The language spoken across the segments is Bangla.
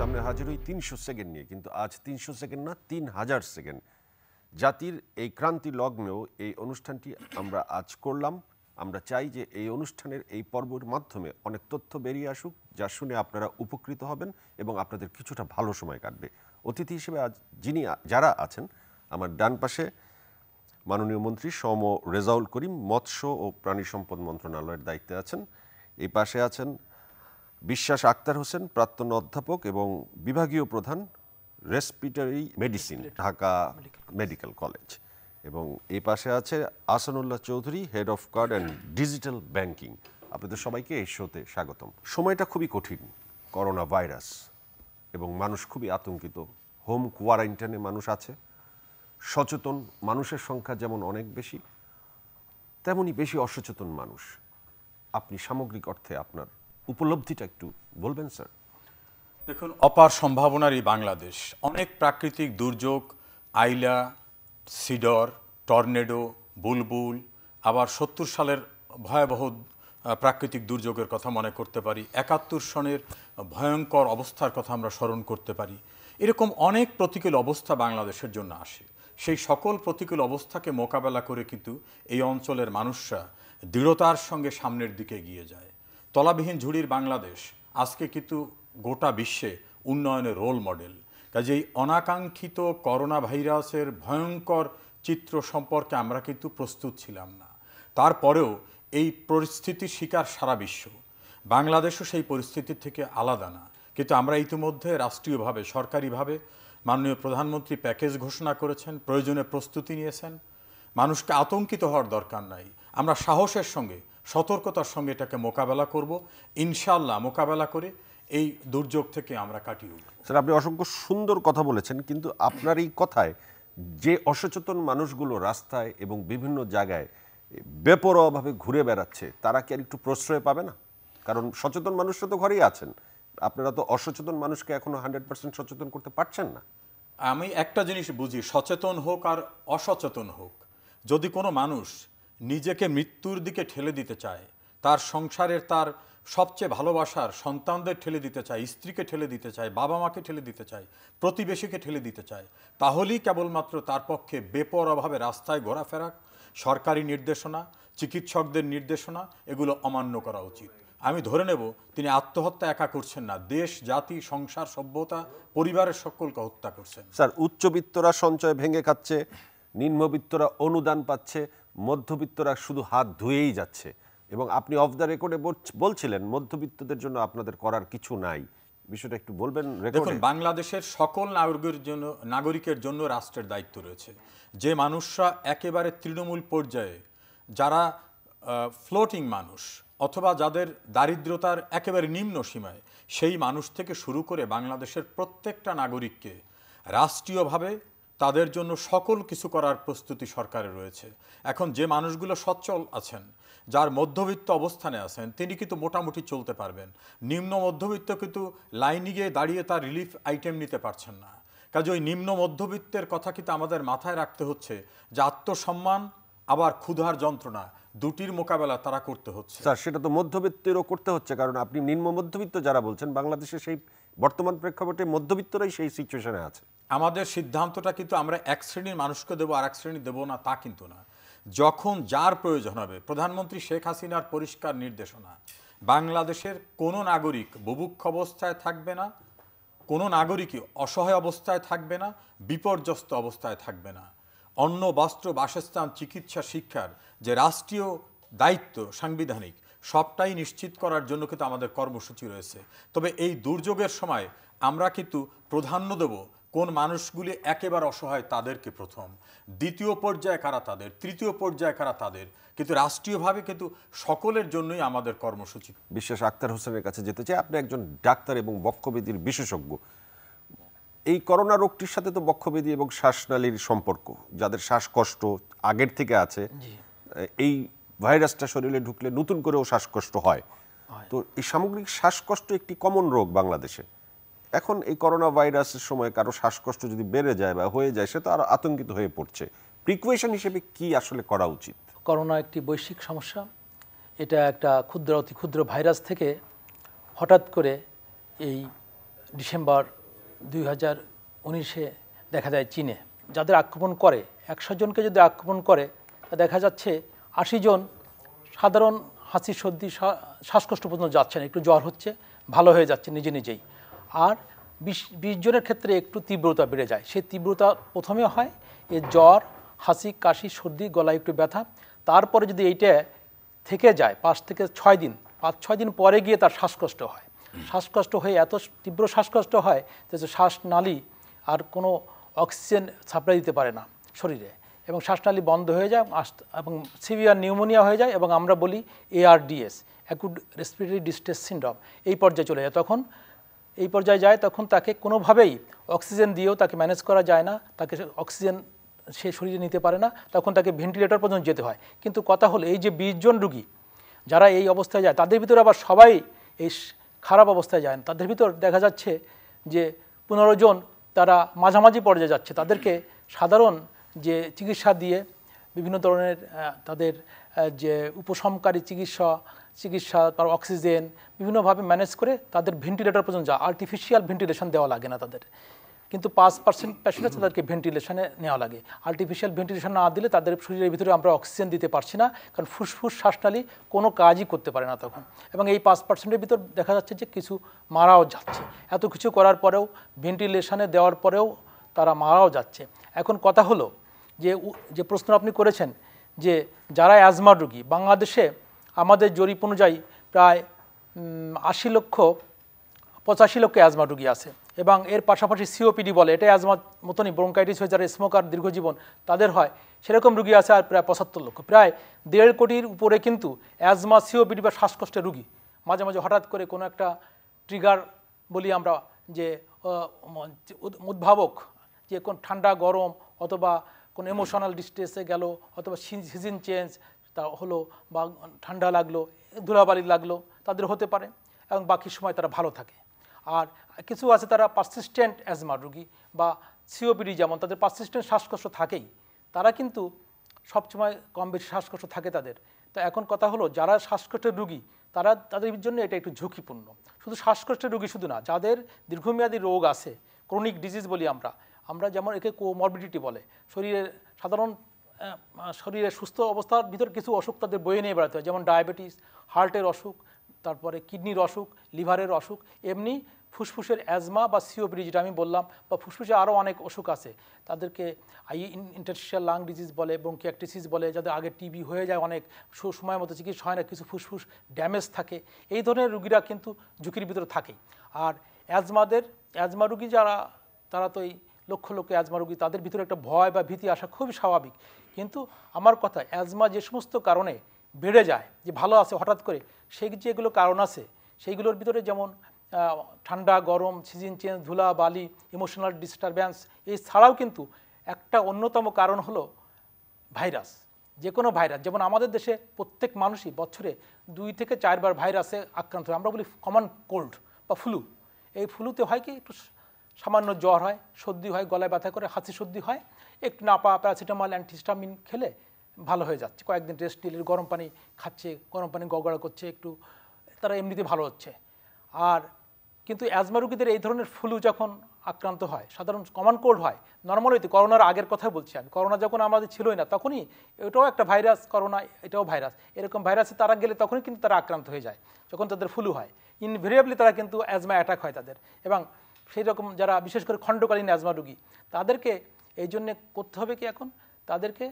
সামনে হাজির হই তিনশো সেকেন্ড নিয়ে কিন্তু আজ তিনশো সেকেন্ড না তিন হাজার সেকেন্ড জাতির এই ক্রান্তি লগ্নেও এই অনুষ্ঠানটি আমরা আজ করলাম আমরা চাই যে এই অনুষ্ঠানের এই পর্বের মাধ্যমে অনেক তথ্য বেরিয়ে আসুক যা শুনে আপনারা উপকৃত হবেন এবং আপনাদের কিছুটা ভালো সময় কাটবে অতিথি হিসেবে আজ যিনি যারা আছেন আমার ডান পাশে মাননীয় মন্ত্রী সম রেজাউল করিম মৎস্য ও প্রাণী সম্পদ মন্ত্রণালয়ের দায়িত্বে আছেন এই পাশে আছেন বিশ্বাস আক্তার হোসেন প্রাক্তন অধ্যাপক এবং বিভাগীয় প্রধান respiratory medicine Dhaka medical college এবং এ পাশে আছে Ahsanullah Chowdhury head of card and digital banking আপনাদের সবাইকে এই শোতে স্বাগতম সময়টা খুবই কঠিন করোনা ভাইরাস এবং মানুষ খুবই আতঙ্কিত হোম কোয়ারেন্টাইনে মানুষ আছে সচেতন মানুষের সংখ্যা যেমন অনেক বেশি তেমনই বেশি অসচেতন মানুষ আপনি সামগ্রিক অর্থে আপনার উপলব্ধিটা একটু বলবেন স্যার দেখুন অপার সম্ভাবনার এই বাংলাদেশ অনেক প্রাকৃতিক দুর্যোগ আইলা সিডর টর্নেডো বুলবুল আবার সত্তর সালের ভয়াবহ প্রাকৃতিক দুর্যোগের কথা মনে করতে পারি একাত্তর সনের ভয়ঙ্কর অবস্থার কথা আমরা স্মরণ করতে পারি এরকম অনেক প্রতিকূল অবস্থা বাংলাদেশের জন্য আসে সেই সকল প্রতিকূল অবস্থাকে মোকাবেলা করে কিন্তু এই অঞ্চলের মানুষরা দৃঢ়তার সঙ্গে সামনের দিকে এগিয়ে যায় তলাবিহীন ঝুড়ির বাংলাদেশ আজকে কিন্তু গোটা বিশ্বে উন্নয়নের রোল মডেল কাজেই অনাকাঙ্ক্ষিত করোনা ভাইরাসের ভয়ঙ্কর চিত্র সম্পর্কে আমরা কিন্তু প্রস্তুত ছিলাম না তারপরেও এই পরিস্থিতির শিকার সারা বিশ্ব বাংলাদেশও সেই পরিস্থিতি থেকে আলাদা না কিন্তু আমরা ইতিমধ্যে রাষ্ট্রীয়ভাবে সরকারিভাবে মাননীয় প্রধানমন্ত্রী প্যাকেজ ঘোষণা করেছেন প্রয়োজনে প্রস্তুতি নিয়েছেন মানুষকে আতঙ্কিত হওয়ার দরকার নাই আমরা সাহসের সঙ্গে সতর্কতার সঙ্গে এটাকে মোকাবেলা করব ইনশাল্লাহ মোকাবেলা করে এই দুর্যোগ থেকে আমরা কাটিয়ে উঠব স্যার আপনি অসংখ্য সুন্দর কথা বলেছেন কিন্তু আপনার এই কথায় যে অসচেতন মানুষগুলো রাস্তায় এবং বিভিন্ন জায়গায় বেপরোয়াভাবে ঘুরে বেড়াচ্ছে তারা কি আর একটু প্রশ্রয় পাবে না কারণ সচেতন মানুষরা তো ঘরেই আছেন আপনারা তো অসচেতন মানুষকে এখনো হান্ড্রেড পার্সেন্ট সচেতন করতে পারছেন না আমি একটা জিনিস বুঝি সচেতন হোক আর অসচেতন হোক যদি কোনো মানুষ নিজেকে মৃত্যুর দিকে ঠেলে দিতে চায় তার সংসারের তার সবচেয়ে ভালোবাসার সন্তানদের ঠেলে দিতে চায় স্ত্রীকে ঠেলে দিতে চায় বাবা মাকে ঠেলে দিতে চায় প্রতিবেশীকে ঠেলে দিতে চায় তাহলেই কেবলমাত্র তার পক্ষে বেপর অভাবে রাস্তায় ঘোরাফেরা সরকারি নির্দেশনা চিকিৎসকদের নির্দেশনা এগুলো অমান্য করা উচিত আমি ধরে নেব তিনি আত্মহত্যা একা করছেন না দেশ জাতি সংসার সভ্যতা পরিবারের সকলকে হত্যা করছেন স্যার উচ্চবিত্তরা সঞ্চয় ভেঙে খাচ্ছে নিম্নবিত্তরা অনুদান পাচ্ছে মধ্যবিত্তরা শুধু হাত ধুয়েই যাচ্ছে এবং আপনি অফ দ্য রেকর্ডে বলছিলেন মধ্যবিত্তদের জন্য আপনাদের করার কিছু নাই বিষয়টা একটু বলবেন দেখুন বাংলাদেশের সকল নাগরিকের জন্য নাগরিকের জন্য রাষ্ট্রের দায়িত্ব রয়েছে যে মানুষরা একেবারে তৃণমূল পর্যায়ে যারা ফ্লোটিং মানুষ অথবা যাদের দারিদ্রতার একেবারে নিম্ন সীমায় সেই মানুষ থেকে শুরু করে বাংলাদেশের প্রত্যেকটা নাগরিককে রাষ্ট্রীয়ভাবে তাদের জন্য সকল কিছু করার প্রস্তুতি সরকারে রয়েছে এখন যে মানুষগুলো সচ্ছল আছেন যার মধ্যবিত্ত অবস্থানে আছেন তিনি কিন্তু মোটামুটি চলতে পারবেন নিম্ন মধ্যবিত্ত কিন্তু লাইনে গিয়ে দাঁড়িয়ে তার রিলিফ আইটেম নিতে পারছেন না কাজে ওই নিম্ন মধ্যবিত্তের কথা কিন্তু আমাদের মাথায় রাখতে হচ্ছে যে আত্মসম্মান আবার ক্ষুধার যন্ত্রণা দুটির মোকাবেলা তারা করতে হচ্ছে স্যার সেটা তো মধ্যবিত্তেরও করতে হচ্ছে কারণ আপনি নিম্ন মধ্যবিত্ত যারা বলছেন বাংলাদেশে সেই বর্তমান প্রেক্ষাপটে মধ্যবিত্তরাই সেই সিচুয়েশনে আছে আমাদের সিদ্ধান্তটা কিন্তু আমরা এক শ্রেণীর মানুষকে দেবো আর এক শ্রেণী দেবো না তা কিন্তু না যখন যার প্রয়োজন হবে প্রধানমন্ত্রী শেখ হাসিনার পরিষ্কার নির্দেশনা বাংলাদেশের কোনো নাগরিক বুভুক্ষ অবস্থায় থাকবে না কোনো নাগরিকই অসহায় অবস্থায় থাকবে না বিপর্যস্ত অবস্থায় থাকবে না অন্ন বস্ত্র বাসস্থান চিকিৎসা শিক্ষার যে রাষ্ট্রীয় দায়িত্ব সাংবিধানিক সবটাই নিশ্চিত করার জন্য কিন্তু আমাদের কর্মসূচি রয়েছে তবে এই দুর্যোগের সময় আমরা কিন্তু প্রাধান্য দেব কোন মানুষগুলি একেবারে অসহায় তাদেরকে প্রথম দ্বিতীয় পর্যায়ে কারা তাদের তৃতীয় পর্যায়ে কারা তাদের কিন্তু রাষ্ট্রীয়ভাবে কিন্তু সকলের জন্যই আমাদের কর্মসূচি বিশেষ আক্তার হোসেনের কাছে যেতে চাই আপনি একজন ডাক্তার এবং বক্ষবেদীর বিশেষজ্ঞ এই করোনা রোগটির সাথে তো বক্ষবেদী এবং শ্বাসনালীর সম্পর্ক যাদের শ্বাসকষ্ট আগের থেকে আছে এই ভাইরাসটা শরীরে ঢুকলে নতুন করেও শ্বাসকষ্ট হয় তো এই সামগ্রিক শ্বাসকষ্ট একটি কমন রোগ বাংলাদেশে এখন এই করোনা ভাইরাসের সময় কারো শ্বাসকষ্ট যদি বেড়ে যায় বা হয়ে যায় সে তো আরো আতঙ্কিত হয়ে পড়ছে প্রিকুয়েশন হিসেবে কি আসলে করা উচিত করোনা একটি বৈশ্বিক সমস্যা এটা একটা ক্ষুদ্র অতি ক্ষুদ্র ভাইরাস থেকে হঠাৎ করে এই ডিসেম্বর দুই হাজার উনিশে দেখা যায় চীনে যাদের আক্রমণ করে একশো জনকে যদি আক্রমণ করে তা দেখা যাচ্ছে আশি জন সাধারণ হাসি সর্দি শ্বাসকষ্ট পর্যন্ত যাচ্ছে না একটু জ্বর হচ্ছে ভালো হয়ে যাচ্ছে নিজে নিজেই আর বিশ বিশ জনের ক্ষেত্রে একটু তীব্রতা বেড়ে যায় সেই তীব্রতা প্রথমে হয় এ জ্বর হাসি কাশি সর্দি গলায় একটু ব্যথা তারপরে যদি এইটা থেকে যায় পাঁচ থেকে ছয় দিন পাঁচ ছয় দিন পরে গিয়ে তার শ্বাসকষ্ট হয় শ্বাসকষ্ট হয়ে এত তীব্র শ্বাসকষ্ট হয় যে শ্বাসনালী আর কোনো অক্সিজেন সাপ্লাই দিতে পারে না শরীরে এবং শ্বাসনালী বন্ধ হয়ে যায় এবং সিভিয়ার নিউমোনিয়া হয়ে যায় এবং আমরা বলি ARDS acute respiratory distress syndrome এই পর্যায়ে চলে যায় তখন এই পর্যায়ে যায় তখন তাকে কোনোভাবেই অক্সিজেন দিয়েও তাকে ম্যানেজ করা যায় না তাকে অক্সিজেন সে শরীরে নিতে পারে না তখন তাকে ভেন্টিলেটর পর্যন্ত যেতে হয় কিন্তু কথা হলো এই যে বিশজন রুগী যারা এই অবস্থায় যায় তাদের ভিতরে আবার সবাই এই খারাপ অবস্থায় যায় না তাদের ভিতর দেখা যাচ্ছে যে পনেরো জন তারা মাঝামাঝি পর্যায়ে যাচ্ছে তাদেরকে সাধারণ যে চিকিৎসা দিয়ে বিভিন্ন ধরনের তাদের যে উপশমকারী চিকিৎসা চিকিৎসা তার অক্সিজেন বিভিন্নভাবে ম্যানেজ করে তাদের ভেন্টিলেটর পর্যন্ত যা আর্টিফিশিয়াল ভেন্টিলেশন দেওয়া লাগে না তাদের কিন্তু পাঁচ পার্সেন্ট প্যাশেন্ট আছে তাদেরকে ভেন্টিলেশনে নেওয়া লাগে আর্টিফিশিয়াল ভেন্টিলেশন না দিলে তাদের শরীরের ভিতরে আমরা অক্সিজেন দিতে পারছি না কারণ ফুসফুস শ্বাসনালী কোনো কাজই করতে পারে না তখন এবং এই পাঁচ পার্সেন্টের ভিতর দেখা যাচ্ছে যে কিছু মারাও যাচ্ছে এত কিছু করার পরেও ভেন্টিলেশনে দেওয়ার পরেও তারা মারাও যাচ্ছে এখন কথা হলো যে যে প্রশ্ন আপনি করেছেন যে যারা অ্যাজমা রোগী বাংলাদেশে আমাদের জরিপ অনুযায়ী প্রায় আশি লক্ষ পঁচাশি লক্ষ অ্যাজমা রুগী আছে এবং এর পাশাপাশি সিওপিডি বলে এটা অ্যাজমা মতনই ব্রঙ্কাইটিস হয়ে যারা স্মোকার দীর্ঘজীবন তাদের হয় সেরকম রুগী আছে আর প্রায় পঁচাত্তর লক্ষ প্রায় দেড় কোটির উপরে কিন্তু অ্যাজমা সিওপিডি বা শ্বাসকষ্টের রুগী মাঝে মাঝে হঠাৎ করে কোনো একটা ট্রিগার বলি আমরা যে উদ্ভাবক যে কোন ঠান্ডা গরম অথবা কোন ইমোশনাল ডিস্ট্রেসে গেল অথবা সিজন চেঞ্জ তা হলো বা ঠান্ডা লাগলো ধুলাবালি লাগলো তাদের হতে পারে এবং বাকি সময় তারা ভালো থাকে আর কিছু আছে তারা পার্সিস্ট্যান্ট অ্যাজমা রুগী বা সিওপিডি যেমন তাদের পার্সিস্ট্যান্ট শ্বাসকষ্ট থাকেই তারা কিন্তু সবসময় কম বেশি শ্বাসকষ্ট থাকে তাদের তো এখন কথা হলো যারা শ্বাসকষ্টের রুগী তারা তাদের জন্য এটা একটু ঝুঁকিপূর্ণ শুধু শ্বাসকষ্টের রুগী শুধু না যাদের দীর্ঘমেয়াদী রোগ আছে ক্রনিক ডিজিজ বলি আমরা আমরা যেমন একে কোমরবিডিটি বলে শরীরের সাধারণ শরীরের সুস্থ অবস্থার ভিতর কিছু অসুখ তাদের বয়ে নিয়ে বেড়াতে হয় যেমন ডায়াবেটিস হার্টের অসুখ তারপরে কিডনির অসুখ লিভারের অসুখ এমনি ফুসফুসের অ্যাজমা বা সিওপিডি যেটা আমি বললাম বা ফুসফুসে আরও অনেক অসুখ আছে তাদেরকে আই ইন্টারস্টিশিয়াল লাং ডিজিজ বলে ব্রঙ্কিয়াকটিসিস বলে যাদের আগে টিবি হয়ে যায় অনেক সময় মতো চিকিৎসা হয় না কিছু ফুসফুস ড্যামেজ থাকে এই ধরনের রুগীরা কিন্তু ঝুঁকির ভিতরে থাকে আর অ্যাজমাদের অ্যাজমা রুগী যারা তারা তো এই লক্ষ লক্ষ অ্যাজমা রোগী তাদের ভিতরে একটা ভয় বা ভীতি আসা খুবই স্বাভাবিক কিন্তু আমার কথা অ্যাজমা যে সমস্ত কারণে বেড়ে যায় যে ভালো আছে হঠাৎ করে সেই যেগুলো কারণ আছে সেইগুলোর ভিতরে যেমন ঠান্ডা গরম সিজন চেঞ্জ ধুলা বালি ইমোশনাল ডিস্টারব্যান্স এই ছাড়াও কিন্তু একটা অন্যতম কারণ হলো ভাইরাস যে কোনো ভাইরাস যেমন আমাদের দেশে প্রত্যেক মানুষই বছরে দুই থেকে চারবার ভাইরাসে আক্রান্ত হয় আমরা বলি কমন কোল্ড বা ফ্লু এই ফ্লুতে হয় কি একটু সামান্য জ্বর হয় সর্দি হয় গলায় ব্যথা করে হাসি সর্দি হয় একটু নাপা প্যারাসিটামল অ্যান্টিস্টামিন খেলে ভালো হয়ে যাচ্ছে কয়েকদিন রেস্ট নিলে গরম পানি খাচ্ছে গরম পানি গগড়া করছে একটু তারা এমনিতে ভালো হচ্ছে আর কিন্তু অ্যাজমা রুগীদের এই ধরনের ফ্লু যখন আক্রান্ত হয় সাধারণ কমন কোল্ড হয় নর্মাল হইতে করোনার আগের কথা বলছি আমি করোনা যখন আমাদের ছিলই না তখনই এটাও একটা ভাইরাস করোনা এটাও ভাইরাস এরকম ভাইরাসে তারা গেলে তখনই কিন্তু তারা আক্রান্ত হয়ে যায় যখন তাদের ফ্লু হয় ইনভেরিয়াবলি তারা কিন্তু অ্যাজমা অ্যাটাক হয় তাদের এবং সেই রকম যারা বিশেষ করে খণ্ডকালীন অ্যাজমা রোগী তাদেরকে এই জন্যে করতে হবে কি এখন তাদেরকে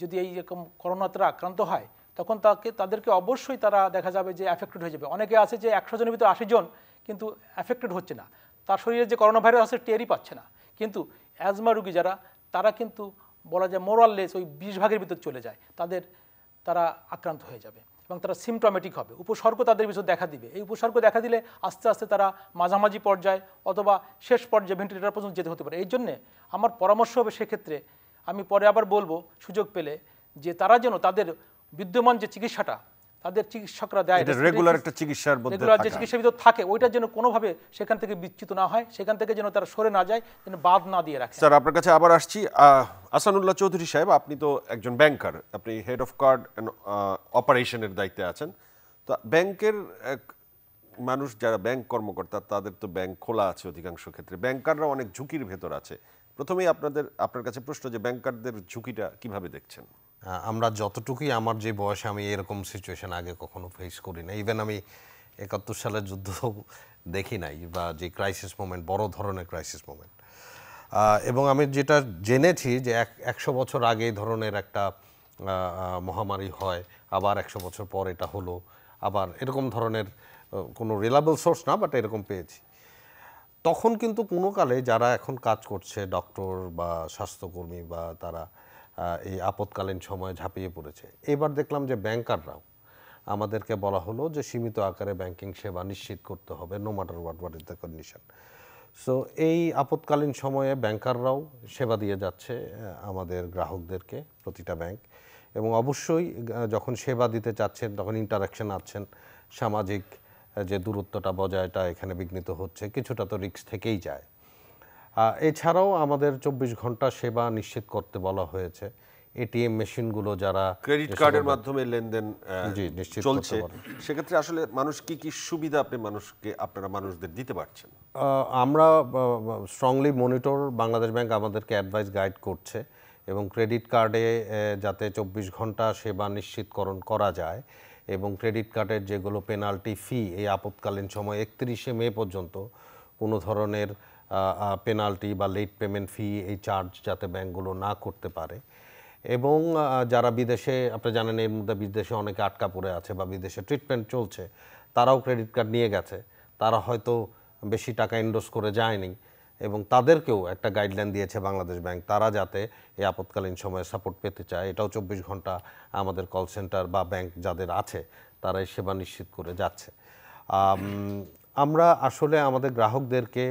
যদি এই রকম করোনাতে আক্রান্ত হয় তখন তাকে তাদেরকে অবশ্যই তারা দেখা যাবে যে অ্যাফেক্টেড হয়ে যাবে অনেকে আছে যে একশো জনের ভিতরে আশি জন কিন্তু অ্যাফেক্টেড হচ্ছে না তার শরীরে যে করোনা ভাইরাস আছে টেরই পাচ্ছে না কিন্তু অ্যাজমা রুগী যারা তারা কিন্তু বলা যায় মোরাললেস ওই বিশ ভাগের ভিতর চলে যায় তাদের তারা আক্রান্ত হয়ে যাবে এবং তারা সিমটোমেটিক হবে উপসর্গ তাদের পিছনে দেখা দিবে এই উপসর্গ দেখা দিলে আস্তে আস্তে তারা মাঝামাঝি পর্যায়ে অথবা শেষ পর্যায়ে ভেন্টিলেটার পর্যন্ত যেতে হতে পারে এই জন্যে আমার পরামর্শ হবে সেক্ষেত্রে আমি পরে আবার বলবো সুযোগ পেলে যে তারা যেন তাদের বিদ্যমান যে চিকিৎসাটা তাদের চিকিৎসকরা দেয় রেগুলার একটা চিকিৎসার মধ্যে রেগুলার যে চিকিৎসাবিদ থাকে ওইটা যেন কোনোভাবে সেখান থেকে বিচ্যুত না হয় সেখান থেকে যেন তারা সরে না যায় যেন বাদ না দিয়ে রাখে স্যার আপনার কাছে আবার আসছি আসানুল্লাহ চৌধুরী সাহেব আপনি তো একজন ব্যাংকার আপনি হেড অফ কার্ড অপারেশনের দায়িত্বে আছেন তো ব্যাংকের এক মানুষ যারা ব্যাংক কর্মকর্তা তাদের তো ব্যাংক খোলা আছে অধিকাংশ ক্ষেত্রে ব্যাংকাররা অনেক ঝুঁকির ভেতর আছে প্রথমেই আপনাদের আপনার কাছে প্রশ্ন যে ব্যাংকারদের ঝুঁকিটা কিভাবে দেখছেন আমরা যতটুকুই আমার যে বয়সে আমি এরকম সিচুয়েশন আগে কখনো ফেস করি না ইভেন আমি একাত্তর সালের যুদ্ধ দেখি নাই বা যে ক্রাইসিস মোমেন্ট বড় ধরনের ক্রাইসিস মোমেন্ট এবং আমি যেটা জেনেছি যে এক একশো বছর আগে এই ধরনের একটা মহামারী হয় আবার একশো বছর পর এটা হলো আবার এরকম ধরনের কোনো রিলাবল সোর্স না বাট এরকম পেয়েছি তখন কিন্তু কোনো কালে যারা এখন কাজ করছে ডক্টর বা স্বাস্থ্যকর্মী বা তারা এই আপদকালীন সময়ে ঝাঁপিয়ে পড়েছে এবার দেখলাম যে ব্যাংকাররাও আমাদেরকে বলা হলো যে সীমিত আকারে ব্যাংকিং সেবা নিশ্চিত করতে হবে no matter what what is the condition so এই আপদকালীন সময়ে ব্যাংকাররাও সেবা দিয়ে যাচ্ছে আমাদের গ্রাহকদেরকে প্রতিটা ব্যাংক এবং অবশ্যই যখন সেবা দিতে চাচ্ছেন তখন ইন্টারাকশন আছেন সামাজিক যে দূরত্বটা বজায়টা এখানে বিঘ্নিত হচ্ছে কিছুটা তো রিক্স থেকেই যায় এছাড়াও আমাদের চব্বিশ ঘন্টা সেবা নিশ্চিত করতে বলা হয়েছে এটিএম মেশিনগুলো যারা ক্রেডিট কার্ডের মাধ্যমে লেনদেন চলছে সেক্ষেত্রে আসলে মানুষ কি কি সুবিধা আপনি মানুষকে আপনারা মানুষদের দিতে পারছেন আমরা স্ট্রংলি মনিটর বাংলাদেশ ব্যাংক আমাদেরকে অ্যাডভাইস গাইড করছে এবং ক্রেডিট কার্ডে যাতে চব্বিশ ঘন্টা সেবা নিশ্চিতকরণ করা যায় এবং ক্রেডিট কার্ডের যেগুলো পেনাল্টি ফি এই আপৎকালীন সময় একত্রিশে মে পর্যন্ত কোনো ধরনের পেনাল্টি বা লেট পেমেন্ট ফি এই চার্জ যাতে ব্যাঙ্কগুলো না করতে পারে এবং যারা বিদেশে আপনি জানেন এর মধ্যে বিদেশে অনেকে আটকা পড়ে আছে বা বিদেশে ট্রিটমেন্ট চলছে তারাও ক্রেডিট কার্ড নিয়ে গেছে তারা হয়তো বেশি টাকা ইনডোস করে যায়নি এবং তাদেরকেও একটা গাইডলাইন দিয়েছে বাংলাদেশ ব্যাংক তারা যাতে এই আপৎকালীন সময়ে সাপোর্ট পেতে চায় এটাও চব্বিশ ঘন্টা আমাদের কল সেন্টার বা ব্যাংক যাদের আছে তারা সেবা নিশ্চিত করে যাচ্ছে আমরা আসলে আমাদের গ্রাহকদেরকে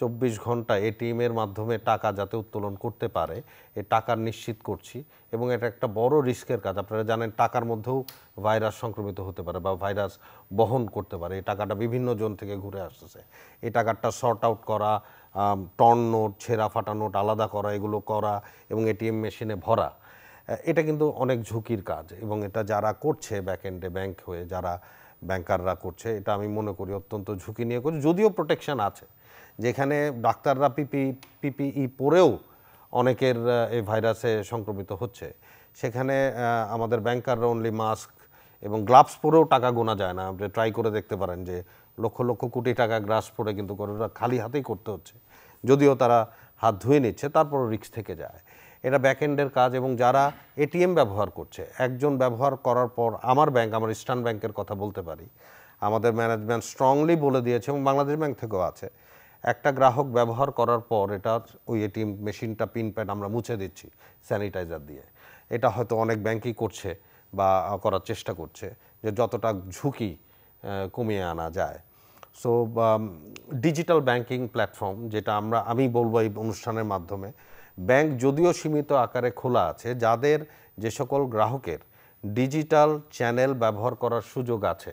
চব্বিশ ঘন্টা এটিএমের মাধ্যমে টাকা যাতে উত্তোলন করতে পারে এ টাকা নিশ্চিত করছি এবং এটা একটা বড় রিস্কের কাজ আপনারা জানেন টাকার মধ্যেও ভাইরাস সংক্রমিত হতে পারে বা ভাইরাস বহন করতে পারে এই টাকাটা বিভিন্ন জন থেকে ঘুরে আসতেছে এই টাকাটা শর্ট আউট করা টর্ন নোট ছেঁড়া ফাটা নোট আলাদা করা এগুলো করা এবং এটিএম মেশিনে ভরা এটা কিন্তু অনেক ঝুঁকির কাজ এবং এটা যারা করছে ব্যাক এন্ডে ব্যাংক হয়ে যারা ব্যাংকাররা করছে এটা আমি মনে করি অত্যন্ত ঝুঁকি নিয়ে করছে যদিও প্রোটেকশান আছে যেখানে ডাক্তাররা পিপি পিপিই পরেও অনেকের এই ভাইরাসে সংক্রমিত হচ্ছে সেখানে আমাদের ব্যাংকাররা অনলি মাস্ক এবং গ্লাভস পরেও টাকা গোনা যায় না আপনি ট্রাই করে দেখতে পারেন যে লক্ষ লক্ষ কোটি টাকা গ্রাস পরে কিন্তু খালি হাতেই করতে হচ্ছে যদিও তারা হাত ধুয়ে নিচ্ছে তারপর রিক্স থেকে যায় এটা ব্যাকএন্ডের কাজ এবং যারা এটিএম ব্যবহার করছে একজন ব্যবহার করার পর আমার ব্যাংক আমার ইস্টার্ন ব্যাংকের কথা বলতে পারি আমাদের ম্যানেজমেন্ট স্ট্রংলি বলে দিয়েছে এবং বাংলাদেশ ব্যাংক থেকেও আছে একটা গ্রাহক ব্যবহার করার পর এটা ওই এটিএম মেশিনটা পিন প্যাড আমরা মুছে দিচ্ছি স্যানিটাইজার দিয়ে এটা হয়তো অনেক ব্যাংকই করছে বা করার চেষ্টা করছে যে যতটা ঝুঁকি কমিয়ে আনা যায় সো ডিজিটাল ব্যাংকিং প্ল্যাটফর্ম যেটা আমরা আমি বলবো এই অনুষ্ঠানের মাধ্যমে ব্যাংক যদিও সীমিত আকারে খোলা আছে যাদের যে সকল গ্রাহকের ডিজিটাল চ্যানেল ব্যবহার করার সুযোগ আছে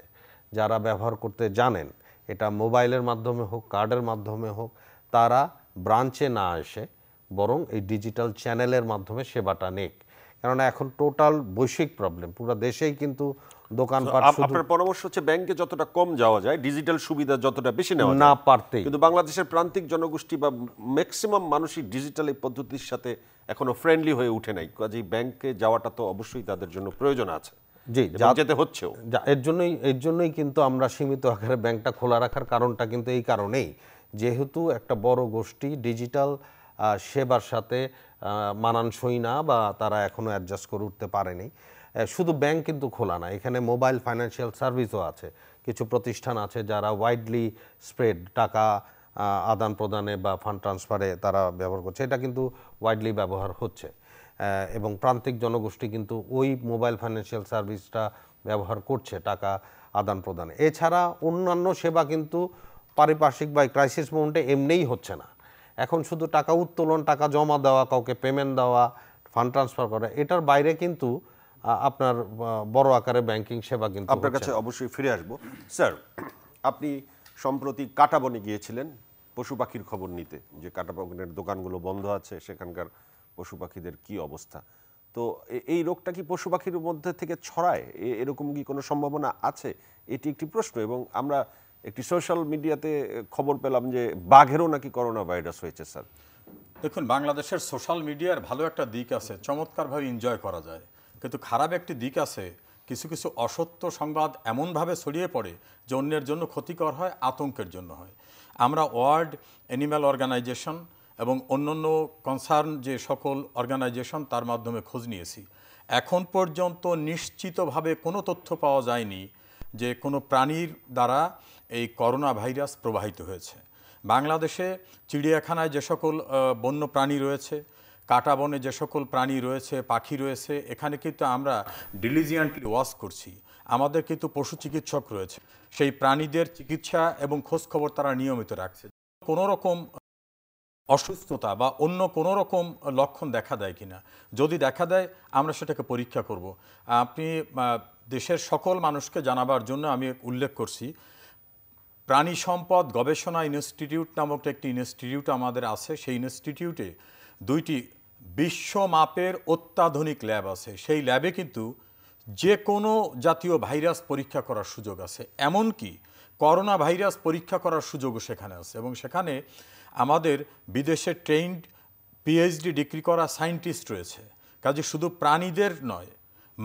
যারা ব্যবহার করতে জানেন এটা মোবাইলের মাধ্যমে হোক কার্ডের মাধ্যমে হোক তারা ব্রাঞ্চে না আসে বরং এই ডিজিটাল চ্যানেলের মাধ্যমে সেবাটা নেক কেননা এখন টোটাল বৈশ্বিক প্রবলেম পুরো দেশেই কিন্তু দোকানপাট আপনার পরামর্শ হচ্ছে ব্যাংকে যতটা কম যাওয়া যায় ডিজিটাল সুবিধা যতটা বেশি নেওয়া না পারতে কিন্তু বাংলাদেশের প্রান্তিক জনগোষ্ঠী বা ম্যাক্সিমাম মানুষই ডিজিটাল এই পদ্ধতির সাথে এখনো ফ্রেন্ডলি হয়ে উঠে নাই কাজেই ব্যাংকে যাওয়াটা তো অবশ্যই তাদের জন্য প্রয়োজন আছে জি যেতে হচ্ছেও এর জন্যই এর জন্যই কিন্তু আমরা সীমিত আকারে ব্যাংকটা খোলা রাখার কারণটা কিন্তু এই কারণেই যেহেতু একটা বড় গোষ্ঠী ডিজিটাল সেবার সাথে মানানসই না বা তারা এখনও অ্যাডজাস্ট করে উঠতে পারেনি শুধু ব্যাংক কিন্তু খোলা না এখানে মোবাইল ফাইন্যান্সিয়াল সার্ভিসও আছে কিছু প্রতিষ্ঠান আছে যারা ওয়াইডলি স্প্রেড টাকা আদান প্রদানে বা ফান্ড ট্রান্সফারে তারা ব্যবহার করছে এটা কিন্তু ওয়াইডলি ব্যবহার হচ্ছে এবং প্রান্তিক জনগোষ্ঠী কিন্তু ওই মোবাইল ফাইন্যান্সিয়াল সার্ভিসটা ব্যবহার করছে টাকা আদান প্রদানে এছাড়া অন্যান্য সেবা কিন্তু পারিপার্শ্বিক বা ক্রাইসিস মোমেন্টে এমনিই হচ্ছে না এখন শুধু টাকা উত্তোলন টাকা জমা দেওয়া কাউকে পেমেন্ট দেওয়া ফান্ড ট্রান্সফার করা এটার বাইরে কিন্তু আপনার বড় আকারে ব্যাংকিং সেবা কিন্তু আপনার কাছে অবশ্যই ফিরে আসব স্যার আপনি সম্প্রতি কাটাবনে গিয়েছিলেন পশু পাখির খবর নিতে যে কাটাবনের দোকানগুলো বন্ধ আছে সেখানকার পশু পাখিদের কী অবস্থা তো এই রোগটা কি পশু পাখির মধ্যে থেকে ছড়ায় এরকম কি কোনো সম্ভাবনা আছে এটি একটি প্রশ্ন এবং আমরা একটি সোশ্যাল মিডিয়াতে খবর পেলাম যে বাঘেরও নাকি করোনা ভাইরাস হয়েছে স্যার দেখুন বাংলাদেশের সোশ্যাল মিডিয়ার ভালো একটা দিক আছে চমৎকারভাবে এনজয় করা যায় কিন্তু খারাপ একটি দিক আছে কিছু কিছু অসত্য সংবাদ এমনভাবে ছড়িয়ে পড়ে যে অন্যের জন্য ক্ষতিকর হয় আতঙ্কের জন্য হয় আমরা ওয়ার্ল্ড অ্যানিম্যাল অর্গানাইজেশন এবং অন্যান্য কনসার্ন যে সকল অর্গানাইজেশন তার মাধ্যমে খোঁজ নিয়েছি এখন পর্যন্ত নিশ্চিতভাবে কোনো তথ্য পাওয়া যায়নি যে কোনো প্রাণীর দ্বারা এই করোনা ভাইরাস প্রবাহিত হয়েছে বাংলাদেশে চিড়িয়াখানায় যে সকল বন্য প্রাণী রয়েছে কাটা বনে যে সকল প্রাণী রয়েছে পাখি রয়েছে এখানে কিন্তু আমরা ডিলিজিয়ান্টলি ওয়াশ করছি আমাদের কিন্তু পশু চিকিৎসক রয়েছে সেই প্রাণীদের চিকিৎসা এবং খোঁজখবর তারা নিয়মিত রাখছে কোনো রকম অসুস্থতা বা অন্য কোনো রকম লক্ষণ দেখা দেয় কিনা যদি দেখা দেয় আমরা সেটাকে পরীক্ষা করব আপনি দেশের সকল মানুষকে জানাবার জন্য আমি উল্লেখ করছি প্রাণী সম্পদ গবেষণা ইনস্টিটিউট নামক একটি ইনস্টিটিউট আমাদের আছে সেই ইনস্টিটিউটে দুইটি বিশ্ব মাপের অত্যাধুনিক ল্যাব আছে সেই ল্যাবে কিন্তু যে কোনো জাতীয় ভাইরাস পরীক্ষা করার সুযোগ আছে এমনকি করোনা ভাইরাস পরীক্ষা করার সুযোগও সেখানে আছে এবং সেখানে আমাদের বিদেশে ট্রেন্ড পিএইচডি ডিগ্রি করা সায়েন্টিস্ট রয়েছে কাজে শুধু প্রাণীদের নয়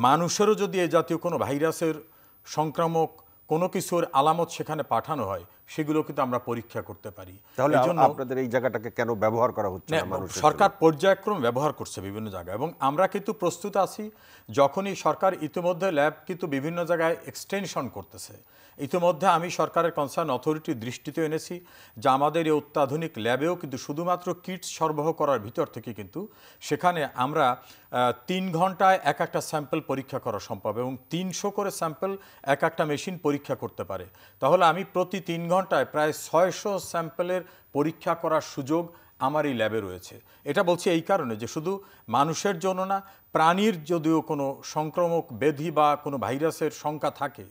মানুষেরও যদি এ জাতীয় কোনো ভাইরাসের সংক্রামক কোনো কিছুর আলামত সেখানে পাঠানো হয় সেগুলো কিন্তু আমরা পরীক্ষা করতে পারি তাহলে আপনাদের এই জায়গাটাকে কেন ব্যবহার করা হচ্ছে সরকার পর্যায়ক্রম ব্যবহার করছে বিভিন্ন জায়গায় এবং আমরা কিন্তু প্রস্তুত আছি যখনই সরকার ইতিমধ্যে ল্যাব কিন্তু বিভিন্ন জায়গায় এক্সটেনশন করতেছে ইতিমধ্যে আমি সরকারের কনসার্ন অথরিটির দৃষ্টিতে এনেছি যে আমাদের এই অত্যাধুনিক ল্যাবেও কিন্তু শুধুমাত্র কিটস সরবরাহ করার ভিতর থেকে কিন্তু সেখানে আমরা তিন ঘন্টায় এক একটা স্যাম্পল পরীক্ষা করা সম্ভব এবং তিনশো করে স্যাম্পল এক একটা মেশিন পরীক্ষা করতে পারে তাহলে আমি প্রতি তিন ঘন্টায় প্রায় ছয়শো স্যাম্পলের পরীক্ষা করার সুযোগ আমার এই ল্যাবে রয়েছে এটা বলছি এই কারণে যে শুধু মানুষের জন্য না প্রাণীর যদিও কোনো সংক্রমক ব্যাধি বা কোনো ভাইরাসের সংখ্যা থাকে